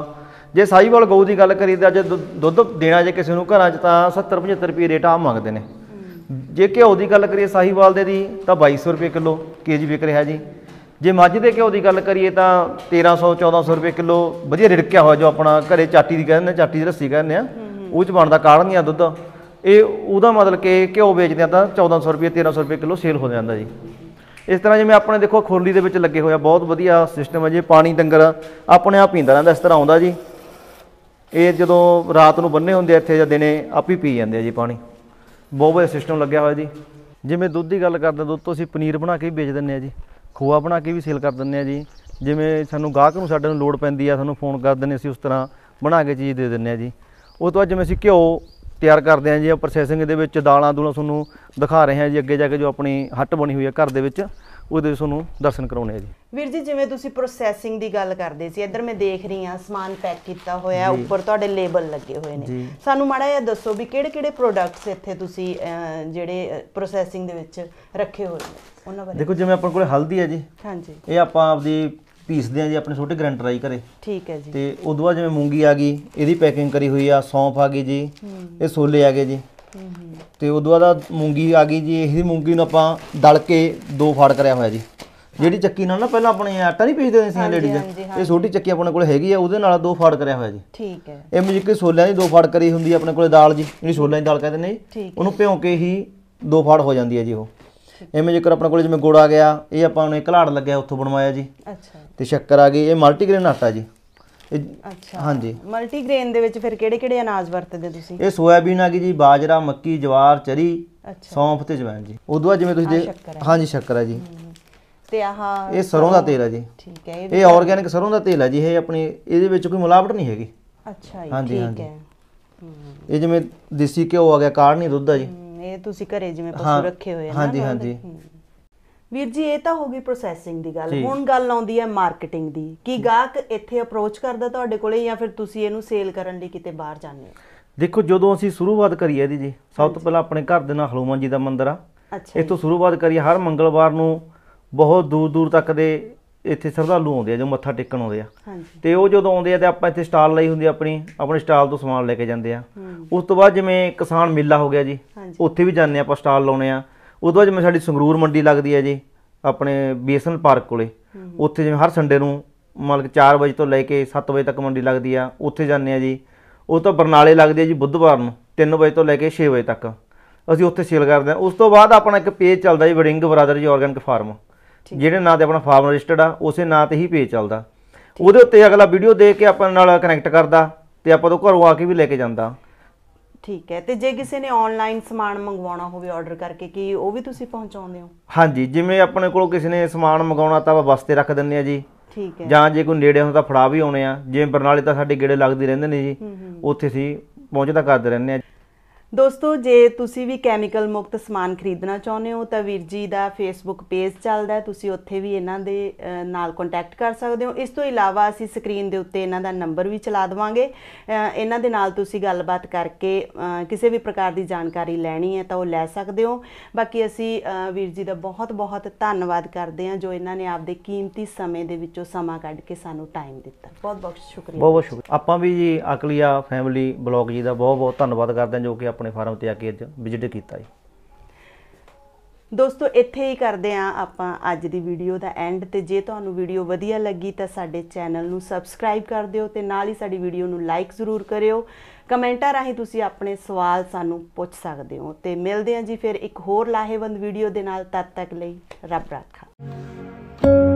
Speaker 2: ਜੇ ਸਾਈਵਾਲ ਗਊ ਦੀ ਗੱਲ ਕਰੀਦਾ ਜੇ ਦੁੱਧ ਦੇਣਾ ਜੇ ਕਿਸੇ ਨੂੰ ਘਰਾਂ 'ਚ ਤਾਂ 70 75 ਰੁਪਏ ਰੇਟ ਆ ਮੰਗਦੇ ਨੇ ਜੇ ਘਿਓ ਦੀ ਗੱਲ ਕਰੀਏ ਸਾਹੀਵਾਲ ਦੇ ਦੀ ਤਾਂ 2200 ਰੁਪਏ ਕਿਲੋ ਕੇਜੀ ਵਿਕ ਰਿਹਾ ਜੀ ਜੇ ਮੱਝ ਦੇ ਘਿਓ ਦੀ ਗੱਲ ਕਰੀਏ ਤਾਂ 1300 1400 ਰੁਪਏ ਕਿਲੋ ਵਧੀਆ ਰਿੜਕਿਆ ਹੋਇਆ ਜੋ ਆਪਣਾ ਘਰੇ ਚਾਟੀ ਦੀ ਕਹਿੰਦੇ ਨੇ ਚਾਟੀ ਦੀ ਰੱਸੀ ਕਹਿੰਦੇ ਆ ਉਹ ਚ ਬਣਦਾ ਕਾੜਨੀਆਂ ਦੁੱਧ ਇਹ ਉਹਦਾ ਮਤਲਬ ਕਿ ਘਿਓ ਵੇਚਦੇ ਆ ਤਾਂ 1400 ਰੁਪਏ 1300 ਰੁਪਏ ਕਿਲੋ ਸੇਲ ਹੋ ਜਾਂਦਾ ਜੀ ਇਸ ਤਰ੍ਹਾਂ ਜਿਵੇਂ ਆਪਣੇ ਦੇਖੋ ਖੋਲੀ ਦੇ ਵਿੱਚ ਲੱਗੇ ਹੋਇਆ ਬਹੁਤ ਵਧੀਆ ਸਿਸਟਮ ਹੈ ਜੀ ਪਾਣੀ ਡੰਗਰ ਆਪਣੇ ਆਪ ਪੀਂਦਾ ਰਹਿੰਦਾ ਇਸ ਤਰ੍ਹਾਂ ਆਉਂਦਾ ਜੀ ਇਹ ਜਦੋਂ ਰਾਤ ਨੂੰ ਬੰਨੇ ਹੁੰਦੇ ਇੱਥੇ ਜਾਂ ਦਿਨੇ ਆਪ ਹੀ ਪੀ ਜਾਂਦੇ ਆ ਜੀ ਪਾਣੀ ਬਹੁਤ ਵਧੀਆ ਸਿਸਟਮ ਲੱਗਿਆ ਹੋਇਆ ਜੀ ਜਿਵੇਂ ਦੁੱਧ ਦੀ ਗੱਲ ਕਰਦੇ ਦੁੱਧ ਤੋਂ ਅਸੀਂ ਪਨੀਰ ਬਣਾ ਕੇ ਵੀ ਵੇਚ ਦਿੰਨੇ ਆ ਜੀ ਖੋਆ ਬਣਾ ਕੇ ਵੀ ਸੇਲ ਕਰ ਦਿੰਦੇ ਆ ਜੀ ਜਿਵੇਂ ਸਾਨੂੰ ਗਾਹਕ ਨੂੰ ਸਾਡੇ ਨੂੰ ਲੋੜ ਪੈਂਦੀ ਆ ਸਾਨੂੰ ਫੋਨ ਕਰ ਦਿੰਦੇ ਅਸੀਂ ਉਸ ਤਰ੍ਹਾਂ ਬਣਾ ਕੇ ਚੀਜ਼ ਦੇ ਦਿੰਦੇ ਆ ਜੀ ਉਹ ਤੋਂ ਬਾਅਦ ਜਿਵੇਂ ਅਸੀਂ ਘਿਓ ਤਿਆਰ ਕਰਦੇ ਆ ਜੀ ਪ੍ਰੋਸੈਸਿੰਗ ਦੇ ਵਿੱਚ ਦਾਲਾਂ ਦੂਲਾਂ ਤੁਹਾਨੂੰ ਦਿਖਾ ਰਹੇ ਆ ਜੀ ਅੱਗੇ ਜਾ ਕੇ ਜੋ ਆਪਣੀ ਹੱਟ ਬਣੀ ਹੋਈ ਆ ਘਰ ਦੇ ਵਿੱਚ ਉਹਦੇ ਵੀ ਤੁਹਾਨੂੰ ਦਰਸ਼ਨ ਕਰਾਉਣੇ ਆ ਜੀ
Speaker 1: ਵੀਰ ਜੀ ਜਿਵੇਂ ਤੁਸੀਂ ਪ੍ਰੋਸੈਸਿੰਗ ਦੀ ਗੱਲ ਕਰਦੇ ਸੀ ਇੱਧਰ ਮੈਂ ਦੇਖ ਰਹੀ ਹਾਂ ਸਮਾਨ ਪੈਕ ਕੀਤਾ ਹੋਇਆ ਉੱਪਰ ਤੁਹਾਡੇ ਲੇਬਲ ਲੱਗੇ ਹੋਏ ਨੇ ਸਾਨੂੰ ਮਾੜਾ ਜਿਹਾ ਦੱਸੋ ਵੀ ਕਿਹੜੇ ਕਿਹੜੇ ਪ੍ਰੋਡਕਟਸ ਇੱਥੇ ਤੁਸੀਂ ਜਿਹੜੇ ਪ੍ਰੋਸੈਸਿੰਗ ਦੇ ਵਿੱਚ ਰੱਖੇ ਹੋਏ ਨੇ ਉਹਨਾਂ ਬਾਰੇ ਦੇਖੋ
Speaker 2: ਜਿਵੇਂ ਆਪਾਂ ਕੋਲੇ ਹਲਦੀ ਹੈ ਜੀ ਹਾਂਜੀ ਇਹ ਆਪਾਂ ਆਪਦੀ ਪੀਸਦੇ ਆ ਜੀ ਆਪਣੇ ਛੋਟੇ ਗ੍ਰੈਂਡਰ ਆਈ ਕਰੇ ਠੀਕ ਹੈ ਜੀ ਤੇ ਉਦੋਂ ਬਾਅਦ ਜਿਵੇਂ ਮੂੰਗੀ ਆ ਗਈ ਇਹਦੀ ਪੈਕਿੰਗ ਕਰੀ ਹੋਈ ਆ ਸੌਂਫ ਆ ਗਈ ਜੀ ਇਹ ਛੋਲੇ ਆ ਗਏ ਜੀ ਤੇ ਉਦੋਂ ਬਾਅਦ ਮੂੰਗੀ ਆ ਗਈ ਜੀ ਇਹਦੀ ਮੂੰਗੀ ਨੂੰ ਆਪਾਂ ਦਲ ਕੇ ਦੋ ਫਾੜ ਕਰਿਆ ਹੋਇਆ ਜੀ ਜਿਹੜੀ ਚੱਕੀ ਨਾਲ ਨਾ ਪਹਿਲਾਂ ਆਪਣੇ ਆਟਾ ਨਹੀਂ ਪੀਸਦੇ ਸੀ ਲੇਡੀਜ਼ ਇਹ ਛੋਟੀ ਚੱਕੀ ਆਪਣੇ ਕੋਲ ਹੈਗੀ ਆ ਉਹਦੇ ਨਾਲ ਦੋ ਫਾੜ ਕਰਿਆ ਹੋਇਆ ਜੀ ਠੀਕ ਹੈ ਇਹ ਮਜਿੱਕੇ ਸੋਲਿਆਂ ਦੀ ਦੋ ਫਾੜ ਕਰੀ ਹੁੰਦੀ ਆ ਆਪਣੇ ਕੋਲੇ ਦਾਲ ਜੀ ਜਿਹੜੀ ਸੋਲਿਆਂ ਦੀ ਦਾਲ ਕਹਿੰਦੇ ਨੇ ਉਹਨੂੰ ਭਿਉਂ ਕੇ ਹੀ ਦੋ ਫਾੜ ਹੋ ਜਾਂਦੀ ਹੈ ਜੀ ਉਹ ਐਵੇਂ ਜੇਕਰ ਆਪਣੇ ਕੋਲ ਜਿਵੇਂ ਗੋੜਾ ਆ ਗਿਆ ਇਹ ਆਪਾਂ ਨੇ ਘਲਾੜ ਲੱਗਿਆ ਉੱਥੋਂ ਬਣਵਾਇਆ ਜੀ ਅੱਛਾ ਤੇ ਸ਼ੱਕਰ ਆ ਗਈ ਇਹ ਮਲਟੀਗ੍ਰੇਨ ਆਟਾ ਜੀ ਅੱਛਾ ਹਾਂਜੀ
Speaker 1: ਮਲਟੀਗ੍ਰੇਨ ਦੇ ਵਿੱਚ ਫਿਰ ਕਿਹੜੇ ਕਿਹੜੇ ਅਨਾਜ ਵਰਤਦੇ ਤੁਸੀਂ ਇਹ
Speaker 2: ਸੋਇਆਬੀਨ ਆ ਗਈ ਜੀ ਬਾਜਰਾ ਮੱਕੀ ਜਵਾਰ ਚਰੀ ਸੌਂਫ ਤੇ ਜਵੈਣ ਜੀ ਉਦੋਂ ਬਾਅਦ ਜਿਵੇਂ ਤੁਸੀਂ ਦੇ- ਹਾਂਜੀ ਸ਼ੱਕਰ ਹੈ ਜੀ
Speaker 1: ਤੇ ਆਹ ਇਹ ਸਰੋਂ ਦਾ
Speaker 2: ਤੇਲ ਹੈ ਜੀ ਠੀਕ
Speaker 1: ਹੈ ਇਹ ਇਹ ਆਰਗੈਨਿਕ
Speaker 2: ਸਰੋਂ ਦਾ ਤੇਲ ਹੈ ਜੀ ਇਹ ਆਪਣੀ ਇਹਦੇ ਵਿੱਚ ਕੋਈ ਮਿਲਾਵਟ ਨਹੀਂ ਹੈਗੀ ਅੱਛਾ ਜੀ ਹਾਂਜੀ, ਠੀਕ ਹਾਂਜੀ। ਹੈ ਇਹ ਜਿਵੇਂ ਦੇਸੀ ਘਿਓ ਆ ਗਿਆ ਕਾੜਨੀ ਦੁੱਧ ਆ ਜੀ
Speaker 1: ਇਹ ਤੁਸੀਂ ਘਰੇ ਜਿਵੇਂ ਪਸ਼ੂ ਰੱਖੇ ਹੋਏ ਹਾਂ ਹਾਂਜੀ, ਹਾਂਜੀ। ਵੀਰ ਜੀ ਇਹ ਤਾਂ ਹੋ ਗਈ ਪ੍ਰੋਸੈਸਿੰਗ ਦੀ ਗੱਲ ਹੁਣ ਗੱਲ ਆਉਂਦੀ ਹੈ ਮਾਰਕੀਟਿੰਗ ਦੀ ਕੀ ਗਾਹਕ ਇੱਥੇ ਅਪਰੋਚ ਕਰਦਾ ਤੁਹਾਡੇ ਕੋਲੇ ਜਾਂ ਫਿਰ ਤੁਸੀਂ ਇਹਨੂੰ ਸੇਲ ਕਰਨ ਲਈ ਕਿਤੇ ਬਾਹਰ ਜਾਂਦੇ ਹੋ
Speaker 2: ਦੇਖੋ ਜਦੋਂ ਅਸੀਂ ਸ਼ੁਰੂਆਤ ਕਰੀ ਇਹਦੀ ਜੀ ਸਭ ਤੋਂ ਪਹਿਲਾਂ ਆਪਣੇ ਘਰ ਦੇ ਨਾਲ ਹਲੂਮਾਨ ਜੀ ਦਾ ਮੰਦਿਰ ਆ ਇਸ ਸ਼ੁਰੂਆਤ ਕਰੀ ਹਰ ਮੰਗਲਵਾਰ ਨੂੰ ਬਹੁਤ ਦੂਰ ਦੂਰ ਤੱਕ ਦੇ ਇੱਥੇ ਸ਼ਰਧਾਲੂ ਆਉਂਦੇ ਆ ਜੋ ਮੱਥਾ ਟੇਕਣ ਆਉਂਦੇ ਆ ਤੇ ਉਹ ਜਦੋਂ ਆਉਂਦੇ ਆ ਤੇ ਆਪਾਂ ਇੱਥੇ ਸਟਾਲ ਲਈ ਹੁੰਦੀ ਆਪਣੀ ਆਪਣੇ ਸਟਾਲ ਤੋਂ ਸਮਾਨ ਲੈ ਕੇ ਜਾਂਦੇ ਆ ਉਸ ਤੋਂ ਬਾਅਦ ਜਿਵੇਂ ਕਿਸਾਨ ਮੇਲਾ ਹੋ ਗਿਆ ਜੀ ਉੱਥੇ ਵੀ ਜਾਂਦੇ ਆਪਾਂ ਸਟਾਲ ਲਾਉਣੇ ਆ ਉਦੋਂ ਬਾਅਦ ਜਿਵੇਂ ਸਾਡੀ ਸੰਗਰੂਰ ਮੰਡੀ ਲੱਗਦੀ ਹੈ ਜੀ ਆਪਣੇ ਬੀਐਸਐਨ ਪਾਰਕ ਕੋਲੇ ਉੱਥੇ ਜਿਵੇਂ ਹਰ ਸੰਡੇ ਨੂੰ ਮਾਲਕ 4 ਵਜੇ ਤੋਂ ਲੈ ਕੇ 7 ਵਜੇ ਤੱਕ ਮੰਡੀ ਲੱਗਦੀ ਆ ਉੱਥੇ ਜਾਂਦੇ ਆ ਜੀ ਉਹ ਤੋਂ ਬਰਨਾਲੇ ਲੱਗਦੀ ਆ ਜੀ ਬੁੱਧਵਾਰ ਨੂੰ 3 ਵਜੇ ਤੋਂ ਲੈ ਕੇ 6 ਵਜੇ ਤੱਕ ਅਸੀਂ ਉੱਥੇ ਸੇਲ ਕਰਦੇ ਆ ਉਸ ਤੋਂ ਬਾਅਦ ਆਪਣਾ ਇੱਕ ਪੇਜ ਚੱਲਦਾ ਜੀ Warring brother ji organic farm ਜਿਹੜੇ ਨਾਂ ਤੇ ਆਪਣਾ ਫਾਰਮ ਰਜਿਸਟਰਡ ਆ ਉਸੇ ਨਾਂ ਤੇ ਹੀ ਪੇਜ ਚੱਲਦਾ ਉਹਦੇ ਉੱਤੇ ਅਗਲਾ ਵੀਡੀਓ ਦੇ ਕੇ ਆਪਾਂ ਨਾਲ ਕਨੈਕਟ ਕਰਦਾ ਤੇ ਆਪਾਂ ਤੋਂ ਘਰੋਂ ਆ ਕੇ ਵੀ ਲੈ ਕੇ ਜਾਂਦਾ
Speaker 1: ਠੀਕ ਹੈ ਤੇ ਜੇ ਕਿਸੇ ਨੇ ਆਨਲਾਈਨ ਸਮਾਨ ਮੰਗਵਾਉਣਾ ਹੋਵੇ ਆਰਡਰ ਕਰਕੇ ਕੀ ਉਹ ਵੀ ਤੁਸੀਂ ਪਹੁੰਚਾਉਂਦੇ
Speaker 2: ਹੋ ਹਾਂਜੀ ਜਿਵੇਂ ਆਪਣੇ ਕੋਲ ਕਿਸੇ ਨੇ ਸਮਾਨ ਮੰਗਾਉਣਾ ਤਾਂ ਆਪਾਂ ਬਸਤੇ ਰੱਖ ਦਿੰਨੇ ਆ ਜੀ ਠੀਕ ਹੈ ਜਾਂ ਜੇ ਕੋਈ ਨੇੜੇ ਹੁੰਦਾ ਫੜਾ ਵੀ ਆਉਣੇ ਆ ਜਿਵੇਂ ਬਰਨਾਲੇ ਤਾਂ ਸਾਡੇ ਗੇੜੇ ਲੱਗਦੇ ਰਹਿੰਦੇ ਨੇ ਜੀ ਉੱਥੇ ਸੀ ਪਹੁੰਚਦਾ ਕਰਦੇ ਰਹਿੰਦੇ ਆ
Speaker 1: ਦੋਸਤੋ ਜੇ ਤੁਸੀਂ ਵੀ ਕੈਮੀਕਲ ਮੁਕਤ ਸਮਾਨ ਖਰੀਦਣਾ ਚਾਹੁੰਦੇ ਹੋ ਤਾਂ ਵੀਰ ਜੀ ਦਾ ਫੇਸਬੁੱਕ ਪੇਜ ਚੱਲਦਾ ਤੁਸੀਂ ਉੱਥੇ ਵੀ ਇਹਨਾਂ ਦੇ ਨਾਲ ਕੰਟੈਕਟ ਕਰ ਸਕਦੇ ਹੋ ਇਸ ਤੋਂ ਇਲਾਵਾ ਅਸੀਂ ਸਕਰੀਨ ਦੇ ਉੱਤੇ ਇਹਨਾਂ ਦਾ ਨੰਬਰ ਵੀ ਚਲਾ ਦਵਾਂਗੇ ਇਹਨਾਂ ਦੇ ਨਾਲ ਤੁਸੀਂ ਗੱਲਬਾਤ ਕਰਕੇ ਕਿਸੇ ਵੀ ਪ੍ਰਕਾਰ ਦੀ ਜਾਣਕਾਰੀ ਲੈਣੀ ਹੈ ਤਾਂ ਉਹ ਲੈ ਸਕਦੇ ਹੋ ਬਾਕੀ ਅਸੀਂ ਵੀਰ ਜੀ ਦਾ ਬਹੁਤ-ਬਹੁਤ ਧੰਨਵਾਦ ਕਰਦੇ ਹਾਂ ਜੋ ਇਹਨਾਂ ਨੇ ਆਪਦੇ ਕੀਮਤੀ ਸਮੇਂ ਦੇ ਵਿੱਚੋਂ ਸਮਾਂ ਕੱਢ ਕੇ ਸਾਨੂੰ ਟਾਈਮ ਦਿੱਤਾ ਬਹੁਤ-ਬਹੁਤ ਸ਼ੁਕਰੀਆ ਬਹੁਤ-ਬਹੁਤ
Speaker 2: ਸ਼ੁਕਰੀਆ ਆਪਾਂ ਵੀ ਜੀ ਅਕਲੀਆ ਫੈਮਿਲੀ ਬਲੌਗ ਜੀ ਦਾ ਬਹੁਤ-ਬਹੁਤ ਧੰਨਵਾਦ ਕਰਦੇ ਹਾਂ ਜੋ ਕਿ ਆਪਣਾ ਆਪਣੇ ਫਾਰਮ ਤੇ ਆ ਕੇ ਅੱਜ ਵਿਜ਼ਿਟ ਕੀਤਾ ਜੀ
Speaker 1: ਦੋਸਤੋ ਇੱਥੇ ਹੀ ਕਰਦੇ ਆ ਆਪਾਂ ਅੱਜ ਦੀ ਵੀਡੀਓ ਦਾ ਐਂਡ ਤੇ ਜੇ ਤੁਹਾਨੂੰ ਵੀਡੀਓ ਵਧੀਆ ਲੱਗੀ ਤਾਂ ਸਾਡੇ ਚੈਨਲ ਨੂੰ ਸਬਸਕ੍ਰਾਈਬ ਕਰ ਦਿਓ ਤੇ ਨਾਲ ਹੀ ਸਾਡੀ ਵੀਡੀਓ ਨੂੰ ਲਾਈਕ ਜ਼ਰੂਰ ਕਰਿਓ ਕਮੈਂਟਾਂ ਰਾਹੀਂ ਤੁਸੀਂ ਆਪਣੇ ਸਵਾਲ ਸਾਨੂੰ ਪੁੱਛ ਸਕਦੇ ਹੋ ਤੇ ਮਿਲਦੇ ਆ ਜੀ ਫਿਰ ਇੱਕ ਹੋਰ ਲਾਹੇਵੰਦ ਵੀਡੀਓ ਦੇ ਨਾਲ ਤਦ ਤੱਕ ਲਈ ਰੱਬ ਰਾਖਾ